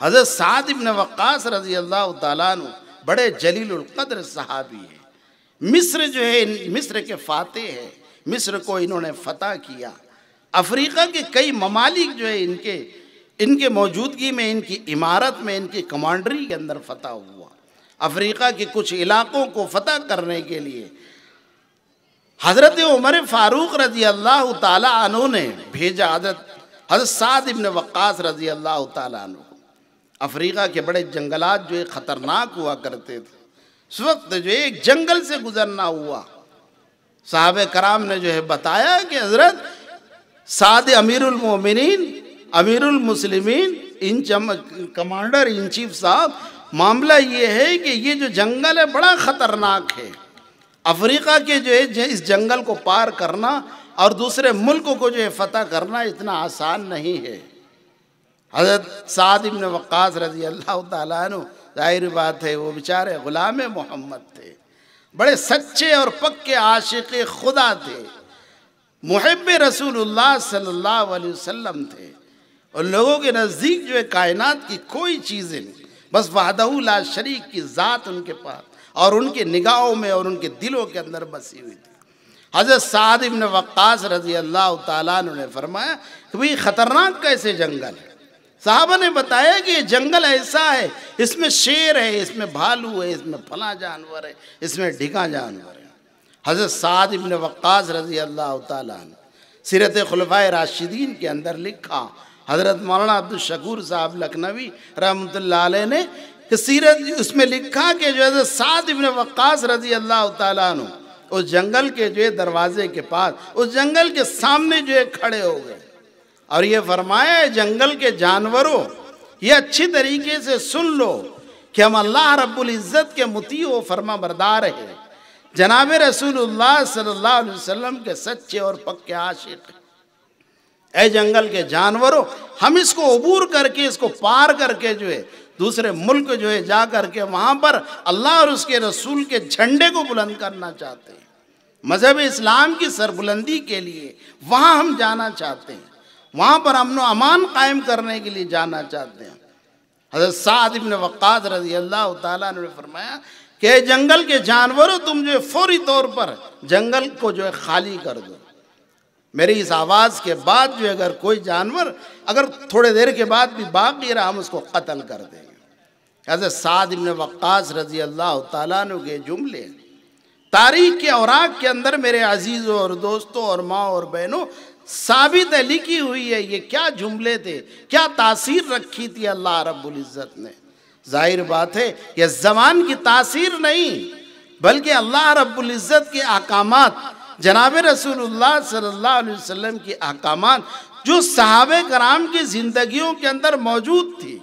हज़रत सादिबन वक्स रजी अल्लाह तु बड़े कदर सहाबी हैं मिस्र जो है मिस्र के फाते हैं मिस्र को इन्होंने फतह किया अफ्रीका के कई ममालिक जो है इनके इनके मौजूदगी में इनकी इमारत में इनकी कमांडरी के अंदर फतह हुआ अफ्रीका के कुछ इलाकों को फतह करने के लिए हज़रत उमर फ़ारूक रजी अल्लाह तु ने भेजा हजरत हजरत साद इबन वक्स रजी अल्लाह तु अफ्रीका के बड़े जंगलात जो एक ख़तरनाक हुआ करते थे उस वक्त जो एक जंगल से गुजरना हुआ साहब कराम ने जो है बताया कि हज़रत साद अमीरमिन अमीरमसलिमिन इन कमांडर इन चीफ साहब मामला ये है कि ये जो जंगल है बड़ा ख़तरनाक है अफ्रीका के जो है इस जंगल को पार करना और दूसरे मुल्क को जो है फ़तेह करना इतना आसान नहीं है हजरत साद इबन वक़ास रजी अल्लाह तु जाहिर बात है वो बेचारे ग़ुलाम मोहम्मद थे बड़े सच्चे और पक्के आशिक खुदा थे महब रसूलुल्लाह सल्लल्लाहु अलैहि वसल्लम थे और लोगों के नज़दीक जो है कायनात की कोई चीज़ें नहीं बस ला शरीक की ज़ात उनके पास और उनके निगाहों में और उनके दिलों के अंदर बसी हुई थी हज़रत साद इबन वक्स रजी अल्लाह तुमने ने फरमाया कि भाई ख़तरनाक कैसे जंगल है साहबा ने बताया कि ये जंगल ऐसा है इसमें शेर है इसमें भालू है इसमें फला जानवर है इसमें ढिका जानवर है हज़रत साद इबन वक्स रजी अल्लाह तन सीरत खलफा राशिदीन के अंदर लिखा हज़रत मौलाना अब्दुल शकूर साहब लखनवी रहमत ने कि सीरत उसमें लिखा कि जो है साद इबन वक्स रजी अल्लाह तु उस जंगल के जो है दरवाजे के पास उस जंगल के सामने जो है खड़े हो गए और ये फरमाया जंगल के जानवरों ये अच्छी तरीके से सुन लो कि हम अल्लाह रब्बुल इज़्ज़त के मुती व फरमा बरदार हैं जनाब रसूलुल्लाह सल्लल्लाहु अलैहि वसल्लम के सच्चे और पक्के आशिक ए जंगल के जानवरों हम इसको अबूर करके इसको पार करके जो है दूसरे मुल्क जो है जा कर के वहाँ पर अल्लाह और उसके रसूल के झंडे को बुलंद करना चाहते हैं मज़हब इस्लाम की सरबुलंदी के लिए वहाँ हम जाना चाहते हैं वहाँ पर अमन अमान कायम करने के लिए जाना चाहते हैं हजरत साद ने वक़ात रजी अल्लाह ताला ने फरमाया कि जंगल के जानवरों तुम जो है फौरी तौर पर जंगल को जो है खाली कर दो मेरी इस आवाज़ के बाद जो अगर कोई जानवर अगर थोड़े देर के बाद भी बाकी रहा हम उसको कत्ल कर दें हजरत साद इबन वक्स रजी अल्लाह तु के जुमले तारीख के औराक के अंदर मेरे अजीज़ों और दोस्तों और माँ और बहनों साबित है लिखी हुई है ये क्या जुमले थे क्या तासीर रखी थी अल्लाह रब्ज़त ने जाहिर बात है यह जबान की तासीर नहीं बल्कि अल्लाह रब्ज़त के अहकाम जनाब रसूलुल्लाह सल्लल्लाहु अलैहि वसल्लम की अहकाम जो सहाबे कराम की ज़िंदगियों के अंदर मौजूद थी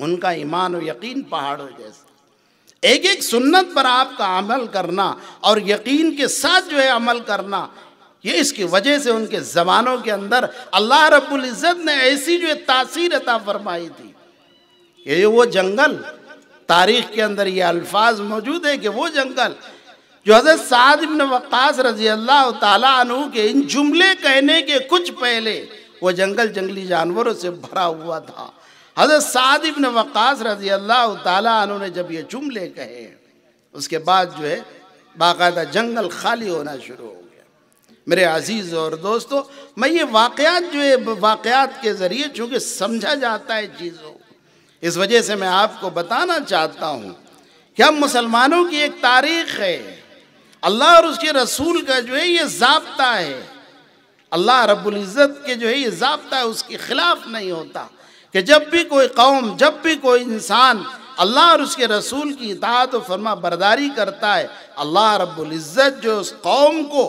उनका ईमान और यकीन पहाड़ों जैसा एक एक सुन्नत पर आपका अमल करना और यकीन के साथ जो है अमल करना ये इसकी वजह से उनके ज़बानों के अंदर अल्लाह रब्बुल इज़्ज़त ने ऐसी जो तासीर अता फरमाई थी ये वो जंगल तारीख के अंदर ये अल्फाज मौजूद है कि वो जंगल जो हज़रत साद वक्स रजी अल्लाह तु के इन जुमले कहने के कुछ पहले वो जंगल जंगली जानवरों से भरा हुआ था हजरत साद इबन वक़ास रजी अल्लाह तु जब ये जुमले कहे उसके बाद जो है बाकायदा जंगल खाली होना शुरू हो गया मेरे अजीज़ और दोस्तों मैं ये वाक़ात जो है वाक़ात के ज़रिए चूँकि समझा जाता है चीज़ों इस वजह से मैं आपको बताना चाहता हूँ कि हम मुसलमानों की एक तारीख है अल्लाह और उसके रसूल का जो है ये जबता है अल्लाह रबुल्ज़त के जो है ये जबता है उसके ख़िलाफ़ नहीं होता कि जब भी कोई कौम जब भी कोई इंसान अल्लाह और उसके रसूल की इतात और फरमा बरदारी करता है अल्लाह रब्ज़त जो उस कौम को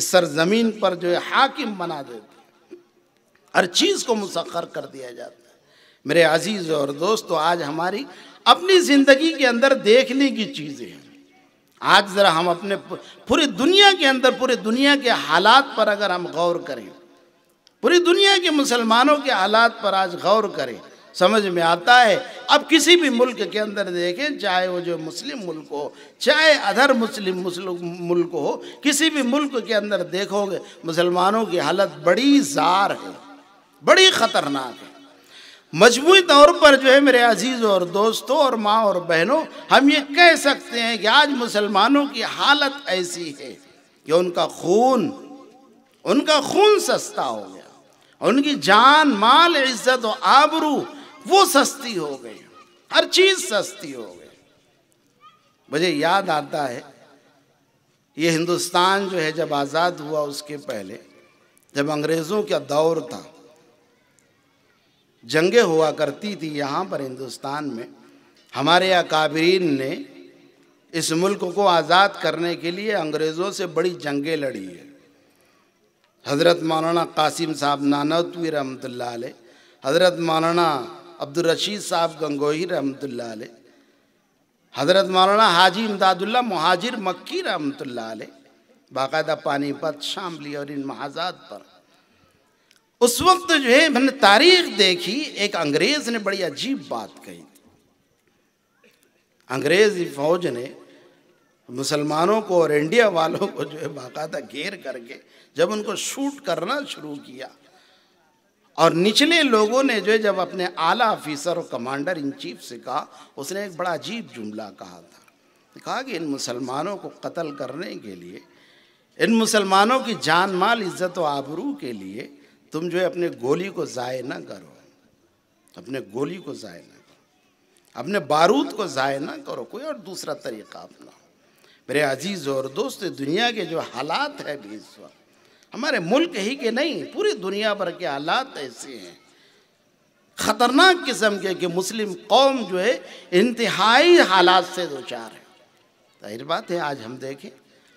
इस सरज़मीन पर जो है हाकिम बना देते हैं हर चीज़ को मुसखर कर दिया जाता है मेरे अजीज़ और दोस्त तो आज हमारी अपनी ज़िंदगी के अंदर देखने की चीज़ें हैं आज ज़रा हम अपने पूरी दुनिया के अंदर पूरी दुनिया के हालात पर अगर हम गौर करें पूरी दुनिया के मुसलमानों के हालात पर आज गौर करें समझ में आता है अब किसी भी मुल्क के अंदर देखें चाहे वो जो मुस्लिम मुल्क हो चाहे अधर मुस्लिम मुल्क हो किसी भी मुल्क के अंदर देखोगे मुसलमानों की हालत बड़ी जार है बड़ी ख़तरनाक है मजमू तौर पर जो है मेरे अजीज़ और दोस्तों और माँ और बहनों हम ये कह सकते हैं कि आज मुसलमानों की हालत ऐसी है कि उनका खून उनका खून सस्ता होगा और उनकी जान माल इज्जत और आबरू वो सस्ती हो गई हर चीज सस्ती हो गई मुझे याद आता है ये हिंदुस्तान जो है जब आज़ाद हुआ उसके पहले जब अंग्रेज़ों का दौर था जंगे हुआ करती थी यहाँ पर हिंदुस्तान में हमारे अकाबरीन ने इस मुल्क को आज़ाद करने के लिए अंग्रेज़ों से बड़ी जंगें लड़ी है हज़रत मौलाना कासिम साहब नानातवी रहमत हज़रत मौलाना अब्दुलरशीद साहब गंगोही रहमत हज़रत मौलाना हाजी इमदादुल्ला महाजिर मक्की रहमत बाकायदा पानीपत शामली और इन महाजात पर उस वक्त जो है मैंने तारीख देखी एक अंग्रेज़ ने बड़ी अजीब बात कही थी अंग्रेज़ी फ़ौज ने मुसलमानों को और इंडिया वालों को जो है बाकायदा घेर करके जब उनको शूट करना शुरू किया और निचले लोगों ने जो है जब अपने आला ऑफिसर और कमांडर इन चीफ से कहा उसने एक बड़ा अजीब जुमला कहा था कहा कि इन मुसलमानों को कत्ल करने के लिए इन मुसलमानों की जान माल इज्जत व आबरू के लिए तुम जो है अपने गोली को ज़ाय ना करो अपने गोली को ज़ाय ना करो अपने बारूद को ज़ाय ना करो कोई और दूसरा तरीका अपना मेरे अजीज़ और दोस्त दुनिया के जो हालात है भी इस वक्त हमारे मुल्क ही के नहीं पूरी दुनिया भर के हालात ऐसे हैं ख़तरनाक किस्म के कि मुस्लिम कौम जो है इंतहाई हालात से दो चार है जाहिर बात है आज हम देखें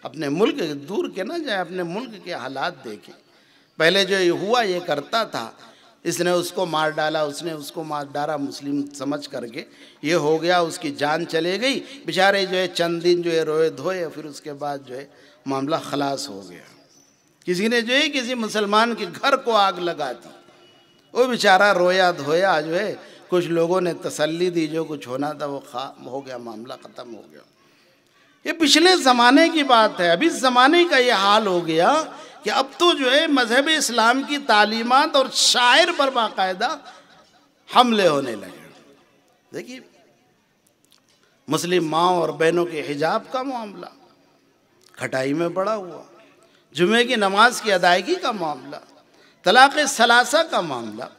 अपने मुल्क दूर के ना जाए अपने मुल्क के हालात देखें पहले जो ये हुआ ये करता था इसने उसको मार डाला उसने उसको मार डाला मुस्लिम समझ करके ये हो गया उसकी जान चले गई बेचारे जो है चंद दिन जो है रोए धोए फिर उसके बाद जो है मामला खलास हो गया किसी ने जो है किसी मुसलमान के घर को आग लगा दी वो बेचारा रोया धोया जो है कुछ लोगों ने तसल्ली दी जो कुछ होना था वो खा हो गया मामला ख़त्म हो गया ये पिछले ज़माने की बात है अभी ज़माने का ये हाल हो गया कि अब तो जो है मजहब इस्लाम की तालीमत और शायर पर बाकायदा हमले होने लगे देखिए मुस्लिम माओ और बहनों के हिजाब का मामला खटाई में बड़ा हुआ जुमे की नमाज की अदायगी का मामला तलाक़ सलासा का मामला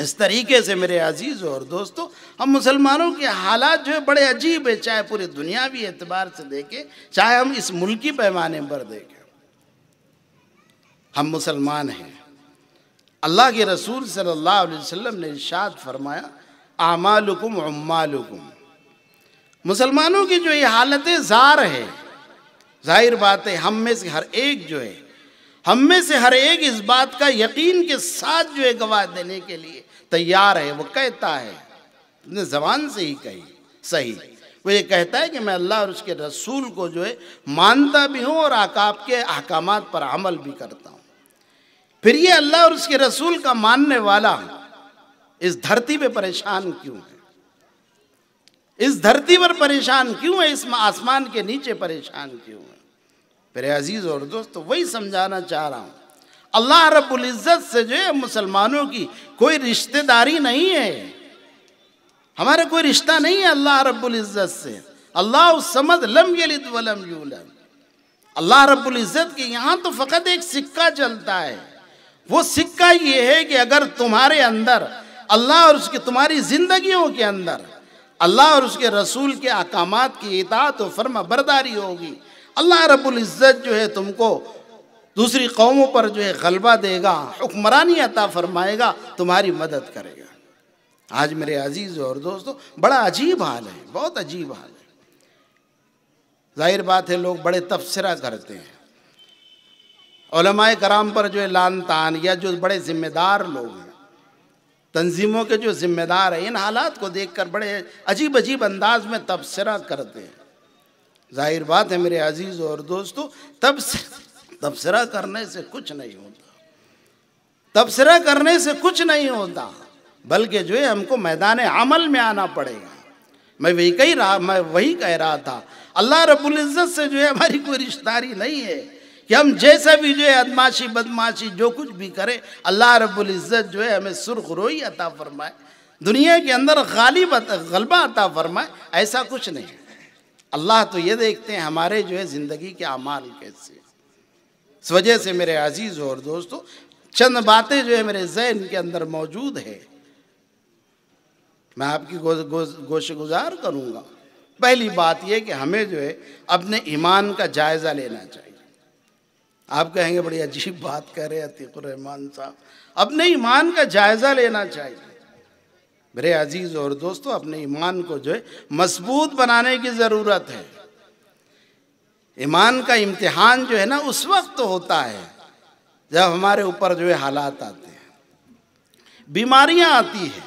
इस तरीके से मेरे अजीज़ और दोस्तों हम मुसलमानों के हालात जो है बड़े अजीब है चाहे पूरी दुनियावी एतबार से देखें चाहे हम इस मुल्की पैमाने पर देखें हम मुसलमान हैं अल्लाह के रसूल सल्लल्लाहु अलैहि वसल्लम ने इरशाद फरमाया आमालुकुम उम्मालुकुम मुसलमानों की जो ये हालत ज़ार है जाहिर बात है हम में से हर एक जो है हम में से हर एक इस बात का यकीन के साथ जो है गवाह देने के लिए तैयार है वो कहता है अपने जबान से ही कही सही वो ये कहता है कि मैं अल्लाह और उसके रसूल को जो है मानता भी हूँ और आकाब के अहकाम पर अमल भी करता हूँ फिर ये अल्लाह और उसके रसूल का मानने वाला इस धरती पे परेशान क्यों है इस धरती पर परेशान क्यों है इस आसमान के नीचे परेशान क्यों है मेरे अजीज़ और दोस्त तो वही समझाना चाह रहा हूँ अल्लाह रब्ज़त से जो है मुसलमानों की कोई रिश्तेदारी नहीं है हमारा कोई रिश्ता नहीं है अल्लाह रब्ज़त से अल्लाह समद लम यलिद वलम यूलम अल्लाह रबुल्जत के यहाँ तो फ़कत एक सिक्का चलता है वो सिक्का ये है कि अगर तुम्हारे अंदर अल्लाह और उसकी तुम्हारी ज़िंदगियों के अंदर अल्लाह और उसके रसूल के अहकाम की इतात व फर्मा बरदारी होगी अल्लाह रब्बुल इज़्ज़त जो है तुमको दूसरी कौमों पर जो है गलबा देगा हुक्मरानी अता फरमाएगा तुम्हारी मदद करेगा आज मेरे अजीज़ और दोस्तों बड़ा अजीब हाल है बहुत अजीब हाल है जाहिर बात है लोग बड़े तबसरा करते हैं कराम पर जो है लान तान या जो बड़े ज़िम्मेदार लोग हैं तंजीमों के जो ज़िम्मेदार हैं इन हालात को देखकर बड़े अजीब अजीब अंदाज में तबसरा करते हैं जाहिर बात है मेरे अजीज़ और दोस्तों तब तबसरा करने से कुछ नहीं होता तबसरा करने से कुछ नहीं होता बल्कि जो है हमको मैदान अमल में आना पड़ेगा मैं वही कही रहा मैं वही कह रहा था अल्लाह रबुल्ज़त से जो है हमारी कोई रिश्तेदारी नहीं है कि हम जैसा भी जो है अदमाशी बदमाशी जो कुछ भी करें अल्लाह रबुल्ज़त जो है हमें सुर्ख रोई अता फरमाए दुनिया के अंदर गालिब गलबा अता फरमाए ऐसा कुछ नहीं है अल्लाह तो ये देखते हैं हमारे जो है ज़िंदगी के अमाल कैसे इस वजह से मेरे अजीज़ और दोस्तों चंद बातें जो है मेरे जहन के अंदर मौजूद है मैं आपकी गो, गो, गोश गुजार करूँगा पहली बात यह कि हमें जो है अपने ईमान का जायज़ा लेना चाहिए आप कहेंगे बड़ी अजीब बात कह रहे अतीकुर रहमान साहब अपने ईमान का जायज़ा लेना चाहिए मेरे अजीज़ और दोस्तों अपने ईमान को जो है मजबूत बनाने की ज़रूरत है ईमान का इम्तिहान जो है ना उस वक्त तो होता है जब हमारे ऊपर जो है हालात आते हैं बीमारियां आती हैं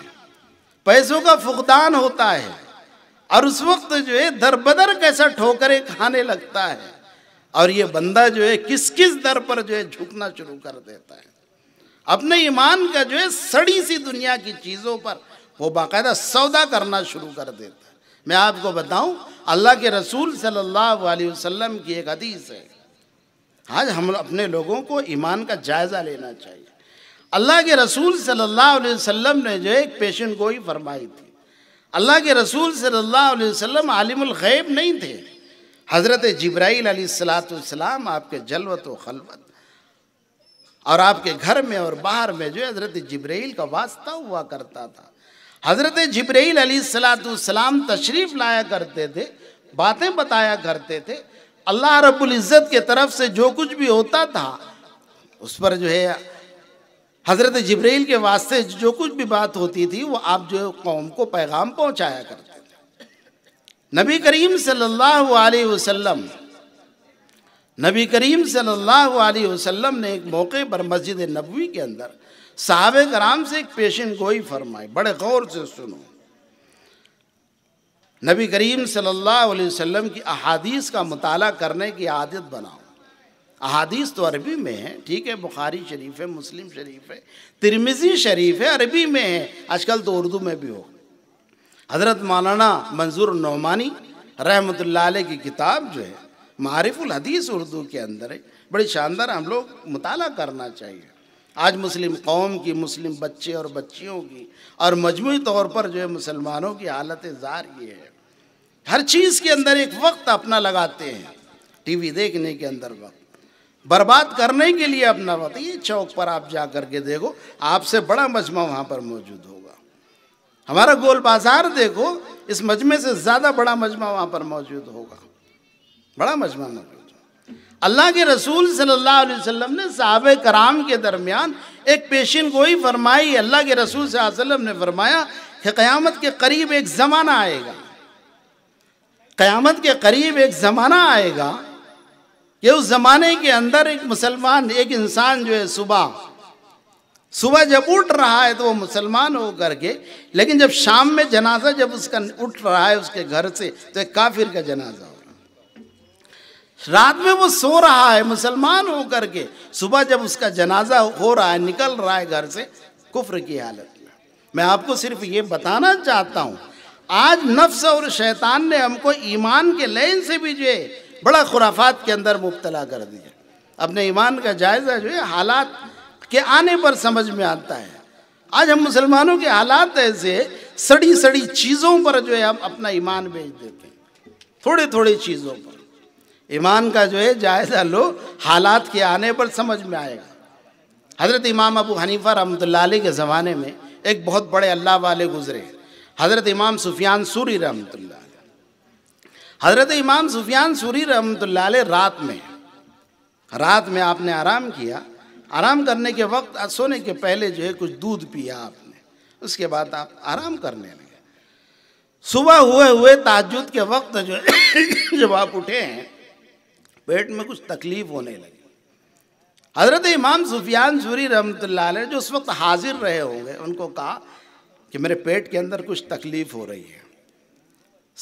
पैसों का फुकदान होता है और उस वक्त जो है दर बदर कैसा ठोकरे खाने लगता है और ये बंदा जो है किस किस दर पर जो है झुकना शुरू कर देता है अपने ईमान का जो है सड़ी सी दुनिया की चीज़ों पर वो बाकायदा सौदा करना शुरू कर देता है मैं आपको बताऊं अल्लाह के रसूल सल्लल्लाहु अलैहि वसल्लम की एक हदीस है आज हम अपने लोगों को ईमान का जायज़ा लेना चाहिए अल्लाह के रसूल सल्लल्लाहु अलैहि वसल्लम ने जो एक पेशन गोई फरमाई थी अल्लाह के रसूल सल्लल्लाहु अलैहि वसल्लम आलिमुल गैब नहीं थे हज़रत जब्राईल अलैहिस्सलाम आपके जलवत व खलवत और आपके घर में और बाहर में जो हज़रत जब्राइल का वास्ता हुआ करता था हज़रत जबरील अली सलातम तशरीफ़ लाया करते थे बातें बताया करते थे अल्लाह रबुल्ज़त के तरफ से जो कुछ भी होता था उस पर जो है हज़रत जबरील के वास्ते जो कुछ भी बात होती थी वो आप जो कौम को पैगाम पहुँचाया करते थे नबी करीम सल्लल्लाहु अलैहि वसल्लम नबी करीम सल्लल्लाहु अलैहि वसल्लम ने एक मौके पर मस्जिद नबवी के अंदर साहब कराम से एक पेशन गोई फरमाए बड़े गौर से सुनो नबी करीम सल्लल्लाहु अलैहि वसल्लम की अहादीस का मताल करने की आदत बनाओ अहादीस तो अरबी में है ठीक है बुखारी शरीफ है मुस्लिम शरीफ है तिरमिज़ी शरीफ है अरबी में है आजकल तो उर्दू में भी हो हज़रत मौलाना मंजूर नौमानी रहमत की किताब जो है मारिफुल हदीस उर्दू के अंदर है बड़ी शानदार हम लोग मताल करना चाहिए आज मुस्लिम कौम की मुस्लिम बच्चे और बच्चियों की और मजमू तौर पर जो है मुसलमानों की हालत ज़ार ये है हर चीज़ के अंदर एक वक्त अपना लगाते हैं टीवी देखने के अंदर वक्त बर्बाद करने के लिए अपना वक्त ये चौक पर आप जा कर के देखो आपसे बड़ा मजमा वहाँ पर मौजूद होगा हमारा गोल बाजार देखो इस मजमे से ज़्यादा बड़ा मजमा वहाँ पर मौजूद होगा बड़ा मजमा मौजूद अल्लाह के रसूल सल्लल्लाहु अलैहि वसल्लम ने साहब कराम के दरमियान एक पेशन गोई फरमाई अल्लाह के रसूल वसल्लम ने फरमाया कि क़यामत के करीब एक ज़माना आएगा क़यामत के करीब एक ज़माना आएगा कि उस ज़माने के अंदर एक मुसलमान एक इंसान जो है सुबह सुबह जब उठ रहा है तो वो मुसलमान हो करके लेकिन जब शाम में जनाजा जब उसका उठ रहा है उसके घर से तो एक काफिर का जनाजा रात में वो सो रहा है मुसलमान होकर के सुबह जब उसका जनाजा हो रहा है निकल रहा है घर से कुफ्र की हालत में मैं आपको सिर्फ ये बताना चाहता हूँ आज नफ्स और शैतान ने हमको ईमान के लाइन से भी जो है बड़ा खुराफात के अंदर मुबतला कर दिया अपने ईमान का जायज़ा जो है हालात के आने पर समझ में आता है आज हम मुसलमानों के हालात ऐसे सड़ी सड़ी चीज़ों पर जो है हम अपना ईमान बेच देते हैं थोड़े थोड़े चीज़ों पर ईमान का जो है जायज़ा लो हालात के आने पर समझ में आएगा हज़रत इमाम अबू हनीफ़ा रहमत के ज़माने में एक बहुत बड़े अल्लाह वाले गुज़रे हज़रत इमाम सुफियान सूरी रहमत हज़रत इमाम सुफियान सूरी रहमत रात में रात में आपने आराम किया आराम करने के वक्त सोने के पहले जो है कुछ दूध पिया आपने उसके बाद आप आराम करने लगे सुबह हुए हुए ताजुद के वक्त जो जब आप उठे हैं पेट में कुछ तकलीफ होने लगी हज़रत इमाम सुफियान सूरी रहमत जो उस वक्त हाजिर रहे होंगे उनको कहा कि मेरे पेट के अंदर कुछ तकलीफ़ हो रही है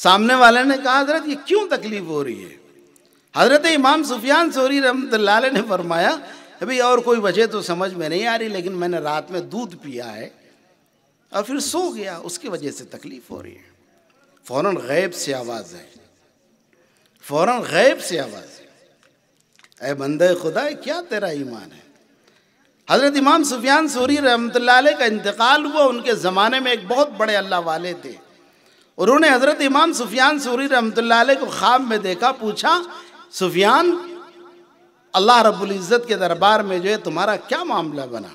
सामने वाले ने कहा हज़रत ये क्यों तकलीफ़ हो रही है हज़रत इमाम सुफियान सूरी रहमत ने फरमाया अभी और कोई वजह तो समझ में नहीं आ रही लेकिन मैंने रात में दूध पिया है और फिर सो गया उसकी वजह से तकलीफ़ हो रही है फ़ौर गैब से आवाज़ आई फ़ौर गैब से आवाज़ ए बंदे खुदा क्या तेरा ईमान है हज़रत इमाम सुफियान सूरी रहमत का इंतकाल हुआ उनके ज़माने में एक बहुत बड़े अल्लाह वाले थे उन्होंने हज़रत इमाम सुफियान सूरी रहमत को ख्वाब में देखा पूछा सुफियान अल्लाह रब्ज़त के दरबार में जो है तुम्हारा क्या मामला बना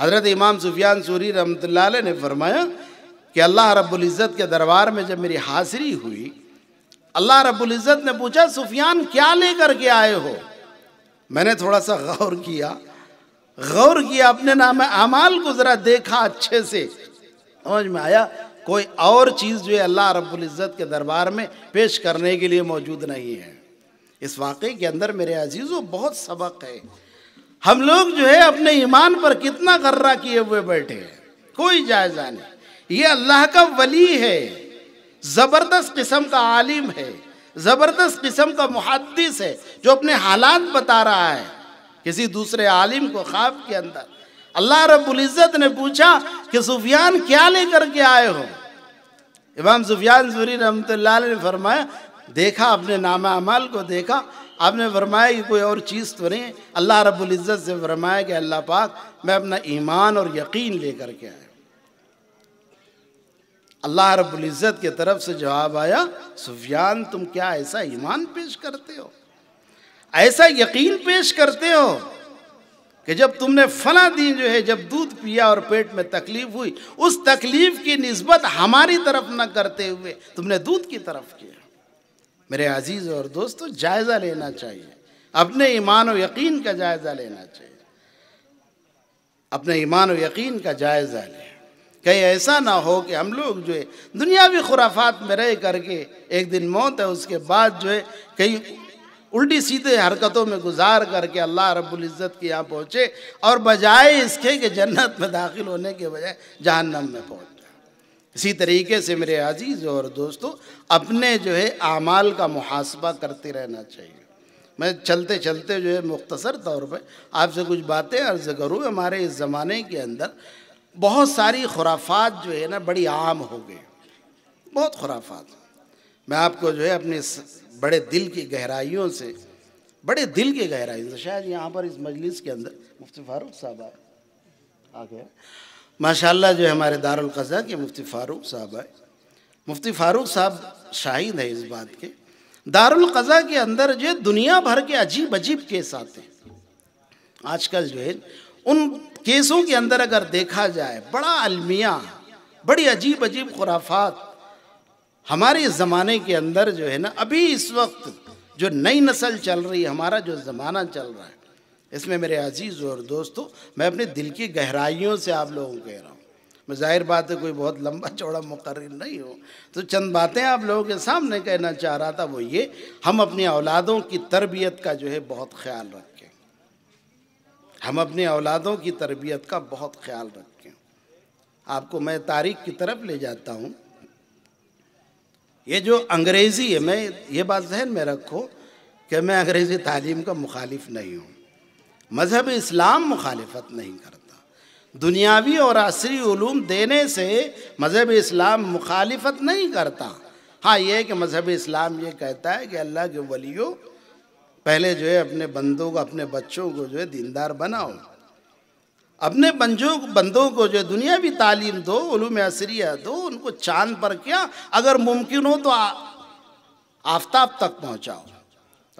हज़रत इमाम सुफियान सूरी रहमत ने फरमाया कि अल्लाह रब्ज़त के दरबार में जब मेरी हाज़िरी हुई अल्लाह इज़्ज़त ने पूछा सुफियान क्या लेकर के आए हो मैंने थोड़ा सा गौर किया गौर किया अपने नाम अमाल गुजरा देखा अच्छे से समझ में आया कोई और चीज़ जो है अल्लाह इज़्ज़त के दरबार में पेश करने के लिए मौजूद नहीं है इस वाक़े के अंदर मेरे अजीज़ों बहुत सबक है हम लोग जो है अपने ईमान पर कितना गर्रा किए हुए बैठे हैं कोई जायज़ा नहीं ये अल्लाह का वली है ज़बरदस्त किस्म का आलिम है ज़बरदस्त किस्म का मुहदस है जो अपने हालात बता रहा है किसी दूसरे आलिम को ख्वाब के अंदर अल्लाह रबुल्ज़त ने पूछा कि सुफियान क्या लेकर के आए हो इमाम सुफियान जूरी रमत ने फरमाया देखा अपने नामा अमाल को देखा आपने फरमाया कि कोई और चीज़ तो नहीं अल्लाह रब्ज़त से फरमाया कि अल्लाह पाक मैं अपना ईमान और यकीन लेकर के आया अल्लाह रबुल्ज़त के तरफ से जवाब आया सुफियान तुम क्या ऐसा ईमान पेश करते हो ऐसा यकीन पेश करते हो कि जब तुमने फला दी जो है जब दूध पिया और पेट में तकलीफ हुई उस तकलीफ की नस्बत हमारी तरफ न करते हुए तुमने दूध की तरफ किया मेरे अजीज़ और दोस्तों जायज़ा लेना चाहिए अपने ईमान और यकीन का जायज़ा लेना चाहिए अपने ईमान और यकीन का जायज़ा लें कहीं ऐसा ना हो कि हम लोग जो है दुनियावी खुराफात में रह करके एक दिन मौत है उसके बाद जो है कहीं उल्टी सीधे हरकतों में गुजार करके अल्लाह रब्ज़त के यहाँ पहुँचे और बजाय इसके कि जन्नत में दाखिल होने के बजाय जहन्नम में पहुँच इसी तरीके से मेरे अजीज़ और दोस्तों अपने जो है आमाल का मुहासबा करते रहना चाहिए मैं चलते चलते जो है मुख्तसर तौर पर आपसे कुछ बातें अर्ज़ करूँ हमारे इस ज़माने के अंदर बहुत सारी खुराफात जो है ना बड़ी आम हो गई बहुत खुराफात मैं आपको जो है अपने बड़े दिल की गहराइयों से बड़े दिल की गहराइयों से शायद यहाँ पर इस मजलिस के अंदर मुफ्ती फारूक साहब आए आ गए माशाल्लाह जो है हमारे दारुल दारकज़ा के मुफ्ती फारूक साहब आए मुफ्ती फारूक साहब शाहिद है इस बात के दारुल दारकज़ा के अंदर जो है दुनिया भर के अजीब अजीब केस आते हैं आजकल जो है उन केसों के अंदर अगर देखा जाए बड़ा अलमिया बड़ी अजीब अजीब खुराफात हमारे ज़माने के अंदर जो है ना अभी इस वक्त जो नई नस्ल चल रही है हमारा जो ज़माना चल रहा है इसमें मेरे अजीज़ और दोस्तों मैं अपने दिल की गहराइयों से आप लोगों को कह रहा हूँ मैं जाहिर बात है कोई बहुत लंबा चौड़ा मुकर नहीं हो तो चंद बातें आप लोगों के सामने कहना चाह रहा था वो ये हम अपनी औलादों की तरबियत का जो है बहुत ख्याल रखें हम अपने औलादों की तरबियत का बहुत ख्याल रखें आपको मैं तारीख की तरफ ले जाता हूँ ये जो अंग्रेज़ी है मैं ये बात जहन में रखो कि मैं अंग्रेज़ी तालीम का मुखालिफ नहीं हूँ मज़हब इस्लाम मुखालफत नहीं करता दुनियावी और असरी ूम देने से मज़हब इस्लाम मुखालफत नहीं करता हाँ ये कि मज़हब इस्लाम ये कहता है कि अल्लाह के वलियों पहले जो है अपने बंदों को अपने बच्चों को जो है दीनदार बनाओ अपने बंजों बंदों को जो दुनिया भी तालीम दो उलूम असरिया दो उनको चांद पर क्या अगर मुमकिन हो तो आफ्ताब तक पहुंचाओ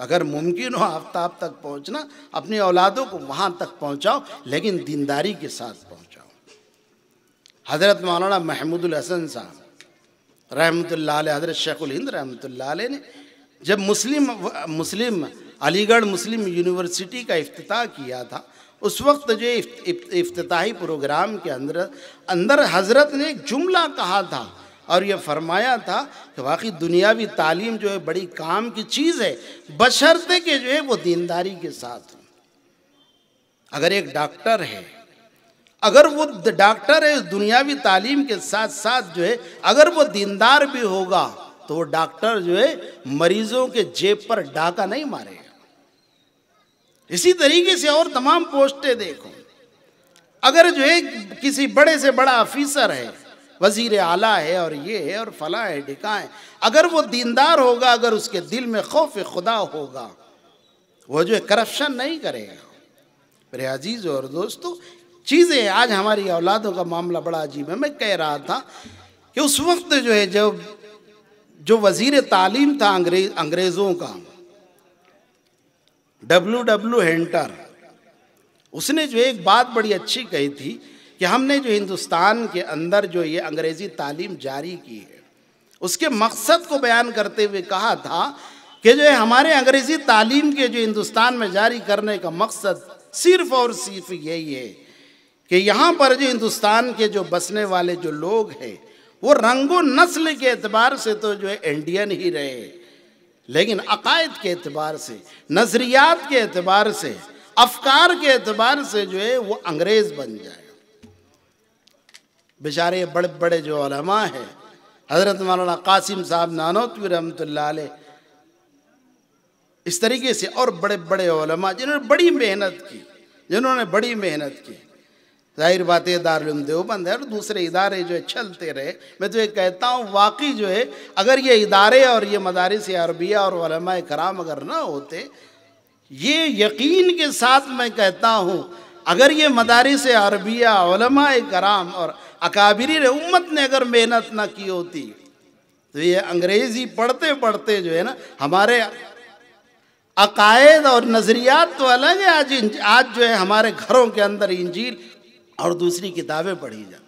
अगर मुमकिन हो आफ्ताब तक पहुंचना अपनी औलादों को वहां तक पहुंचाओ लेकिन दीनदारी के साथ पहुंचाओ हज़रत मौलाना महमूदुल हसन साहब रहमत हज़रत शेखुल हिंद रहमत ने जब मुस्लिम मुस्लिम अलीगढ़ मुस्लिम यूनिवर्सिटी का अफ्ताह किया था उस वक्त जो अफ्ताही प्रोग्राम के अंदर अंदर हज़रत ने एक जुमला कहा था और यह फरमाया था कि वाकई दुनियावी तालीम जो है बड़ी काम की चीज़ है बशर्ते के जो है वो दीनदारी के साथ अगर एक डॉक्टर है अगर वो डॉक्टर है दुनियावी तालीम के साथ साथ जो है अगर वो दीनदार भी होगा तो वो डॉक्टर जो है मरीजों के जेब पर डाका नहीं मारेगा इसी तरीके से और तमाम पोस्टें देखो अगर जो है किसी बड़े से बड़ा ऑफिसर है वजीर आला है और ये है और फला है ढिका है अगर वो दीनदार होगा अगर उसके दिल में खौफ खुदा होगा वो जो है करप्शन नहीं करेगा मेरे अजीज और दोस्तों चीज़ें आज हमारी औलादों का मामला बड़ा अजीब है मैं कह रहा था कि उस वक्त जो है जब जो वजीर तालीम था अंग्रेज अंग्रेज़ों का डब्लू डब्लू हेंटर उसने जो एक बात बड़ी अच्छी कही थी कि हमने जो हिंदुस्तान के अंदर जो ये अंग्रेज़ी तालीम जारी की है उसके मकसद को बयान करते हुए कहा था कि जो है हमारे अंग्रेज़ी तालीम के जो हिंदुस्तान में जारी करने का मकसद सिर्फ और सिर्फ यही है कि यहाँ पर जो हिंदुस्तान के जो बसने वाले जो लोग हैं वो रंगो नस्ल के एतबार से तो जो है इंडियन ही रहे लेकिन अकायद के अतबार से नज़रियात के अतबार से अफकार के अतबार से जो है वो अंग्रेज़ बन जाए बेचारे बड़े बड़े जो अलमा हैं हज़रत मौलाना कासिम साहब नानोतवी रहमत इस तरीके से और बड़े बड़े जिन्होंने बड़ी मेहनत की जिन्होंने बड़ी मेहनत की जाहिर बात है दार देवबंद है और दूसरे इदारे जो है चलते रहे मैं तो ये कहता हूँ वाकई जो है अगर ये इदारे और ये मदारस अरबिया और वलमा कराम अगर ना होते ये यकीन के साथ मैं कहता हूँ अगर ये मदारस अरबिया कराम और अकाबरी उम्मत ने अगर मेहनत ना की होती तो ये अंग्रेज़ी पढ़ते पढ़ते जो है ना हमारे अकायद और नज़रियात तो अलग है आज आज जो है हमारे घरों के अंदर इंजील और दूसरी किताबें पढ़ी जाती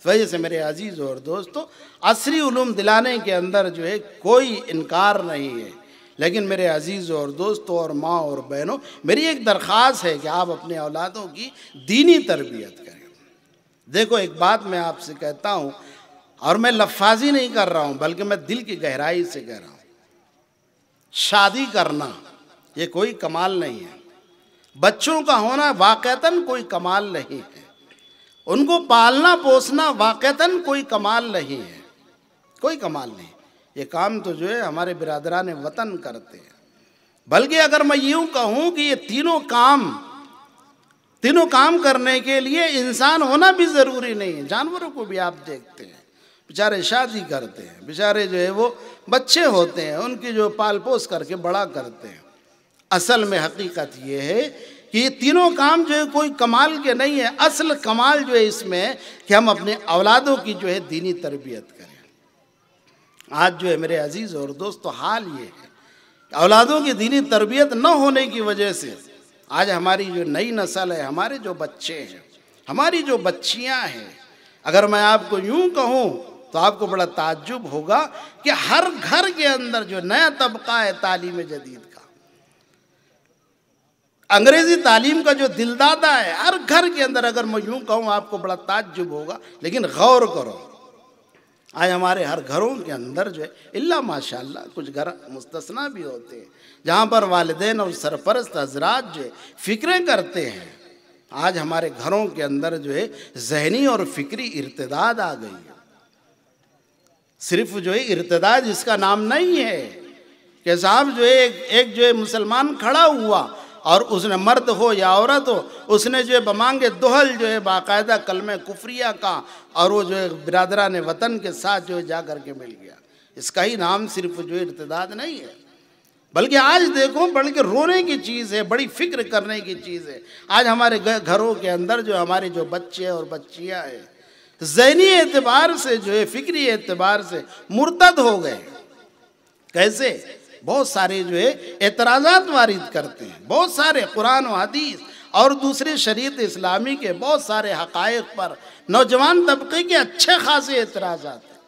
इस वजह से मेरे अजीज़ और दोस्तों असरी उलूम दिलाने के अंदर जो है कोई इनकार नहीं है लेकिन मेरे अजीज़ और दोस्तों और माँ और बहनों मेरी एक दरख्वास है कि आप अपने औलादों की दीनी तरबियत करें देखो एक बात मैं आपसे कहता हूँ और मैं लफाजी नहीं कर रहा हूँ बल्कि मैं दिल की गहराई से कह रहा हूँ शादी करना ये कोई कमाल नहीं है बच्चों का होना वाकता कोई कमाल नहीं है उनको पालना पोसना वाक़ता कोई कमाल नहीं है कोई कमाल नहीं ये काम तो जो है हमारे ने वतन करते हैं बल्कि अगर मैं यूं कहूँ कि ये तीनों काम तीनों काम करने के लिए इंसान होना भी ज़रूरी नहीं है जानवरों को भी आप देखते हैं बेचारे शादी करते हैं बेचारे जो है वो बच्चे होते हैं उनकी जो पाल पोस करके बड़ा करते हैं असल में हकीकत ये है कि ये तीनों काम जो है कोई कमाल के नहीं है असल कमाल जो है इसमें है कि हम अपने औलादों की जो है दीनी तरबियत करें आज जो है मेरे अजीज़ और दोस्त तो हाल ये है औलादों की दीनी तरबियत न होने की वजह से आज हमारी जो नई नस्ल है हमारे जो बच्चे हैं हमारी जो बच्चियां हैं अगर मैं आपको यूं कहूं तो आपको बड़ा ताज्जुब होगा कि हर घर के अंदर जो नया तबका है तालीम जदीद अंग्रेजी तालीम का जो दिलदादा है हर घर के अंदर अगर मैं यूं कहूँ आपको बड़ा ताज्जुब होगा लेकिन गौर करो आज हमारे हर घरों के अंदर जो है इल्ला माशाल्लाह कुछ घर मुस्तना भी होते हैं जहां पर वालदेन और सरपरस्त हजरात जो है फ़िक्रें करते हैं आज हमारे घरों के अंदर जो है जहनी और फ़िक्री इर्तदाद आ गई है सिर्फ जो है इर्तदाद इसका नाम नहीं है कि साहब जो है एक, एक जो है मुसलमान खड़ा हुआ और उसने मर्द हो या औरत हो उसने जो है बमांगे दोहल जो है बाकायदा कलम कुफरिया का और वो जो है बिरादरा ने वतन के साथ जो है जा कर के मिल गया इसका ही नाम सिर्फ जो इर्तदाद नहीं है बल्कि आज देखो बल्कि रोने की चीज़ है बड़ी फिक्र करने की चीज़ है आज हमारे घरों के अंदर जो हमारे जो बच्चे और बच्चियाँ हैं जहनी एतबार से जो है फिक्री एतबार से मुर्तद हो गए कैसे बहुत सारे जो है एतराज़ात वारिद करते हैं बहुत सारे कुरान व हदीस और दूसरे शरीत इस्लामी के बहुत सारे हकायक पर नौजवान तबके के अच्छे खासे एतराज़ात हैं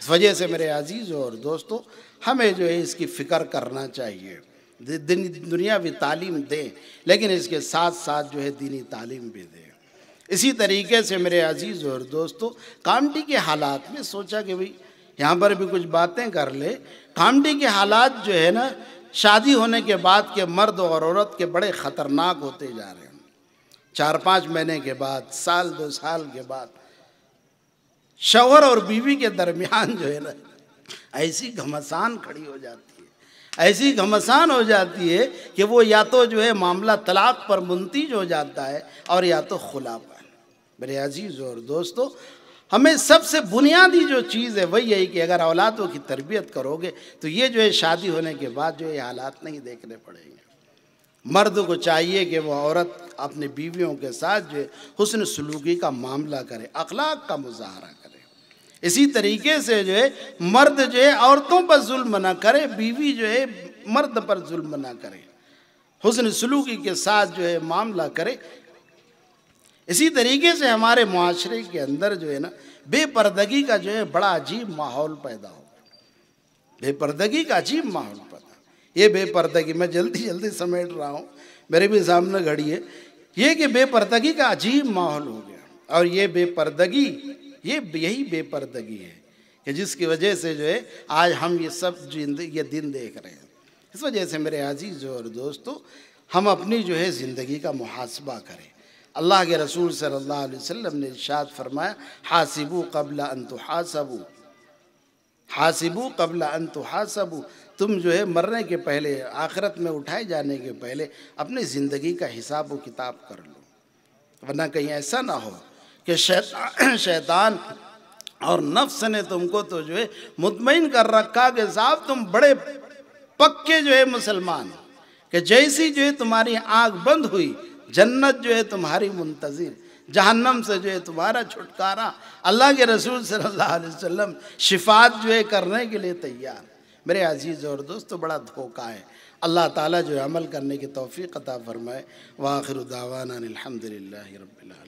इस वजह से मेरे अजीज़ और दोस्तों हमें जो है इसकी फ़िक्र करना चाहिए दुनिया भी तालीम दें लेकिन इसके साथ साथ जो है दीनी तालीम भी दें इसी तरीके से मेरे अजीज़ और दोस्तों कामटी के हालात में सोचा कि भाई यहाँ पर भी कुछ बातें कर ले कामडी के हालात जो है ना शादी होने के बाद के मर्द और औरत के बड़े ख़तरनाक होते जा रहे हैं चार पाँच महीने के बाद साल दो साल के बाद शोहर और बीवी के दरमियान जो है ना ऐसी घमसान खड़ी हो जाती है ऐसी घमसान हो जाती है कि वो या तो जो है मामला तलाक पर मुंतज हो जाता है और या तो पर मेरे अजीज़ और दोस्तों हमें सबसे बुनियादी जो चीज़ है वही यही कि अगर औलादों की तरबियत करोगे तो ये जो है शादी होने के बाद जो ये हालात नहीं देखने पड़ेंगे मर्द को चाहिए कि वह औरत अपने बीवियों के साथ जो है सलूकी का मामला करे अखलाक का मुजाहरा करे इसी तरीके से जो है मर्द जो है औरतों पर जुल्म ना करे बीवी जो है मर्द पर जुल्म ना करे हुसन सलूकी के साथ जो है मामला करे इसी तरीके से हमारे माशरे के अंदर जो है ना बेपर्दगी का जो है बड़ा अजीब माहौल पैदा हो बेपर्दगी का अजीब माहौल पैदा ये बेपर्दगी मैं जल्दी जल्दी समेट रहा हूँ मेरे भी सामने घड़ी है ये कि बेपर्दगी का अजीब माहौल हो गया और ये बेपर्दगी ये यही बेपर्दगी है कि जिसकी वजह से जो है आज हम ये सब ये दिन देख रहे हैं इस वजह से मेरे आजीज़ और दोस्तों हम अपनी जो है ज़िंदगी का मुहासबा करें अल्लाह के रसूल सल्लल्लाहु अलैहि वसल्लम ने इरशाद फरमाया हासिबू कबला अन तो हासबू हासिबू कबला अन तो हासबू तुम जो है मरने के पहले आखरत में उठाए जाने के पहले अपनी ज़िंदगी का हिसाब व किताब कर लो वरना कहीं ऐसा ना हो कि शैतान शैतान और नफ्स ने तुमको तो जो है मुतमिन कर रखा कि साहब तुम बड़े पक्के जो है मुसलमान कि जैसी जो है तुम्हारी आँख बंद हुई जन्नत जो है तुम्हारी मुंतजिर जहन्नम से जो है तुम्हारा छुटकारा अल्लाह के रसूल सल्लल्लाहु अलैहि वसल्लम शिफात जो है करने के लिए तैयार मेरे अजीज़ और दोस्त तो बड़ा धोखा है अल्लाह ताला जो है अमल करने की तोफ़ी अता फरमाए वाखिर दावाना अलहमदिल्ला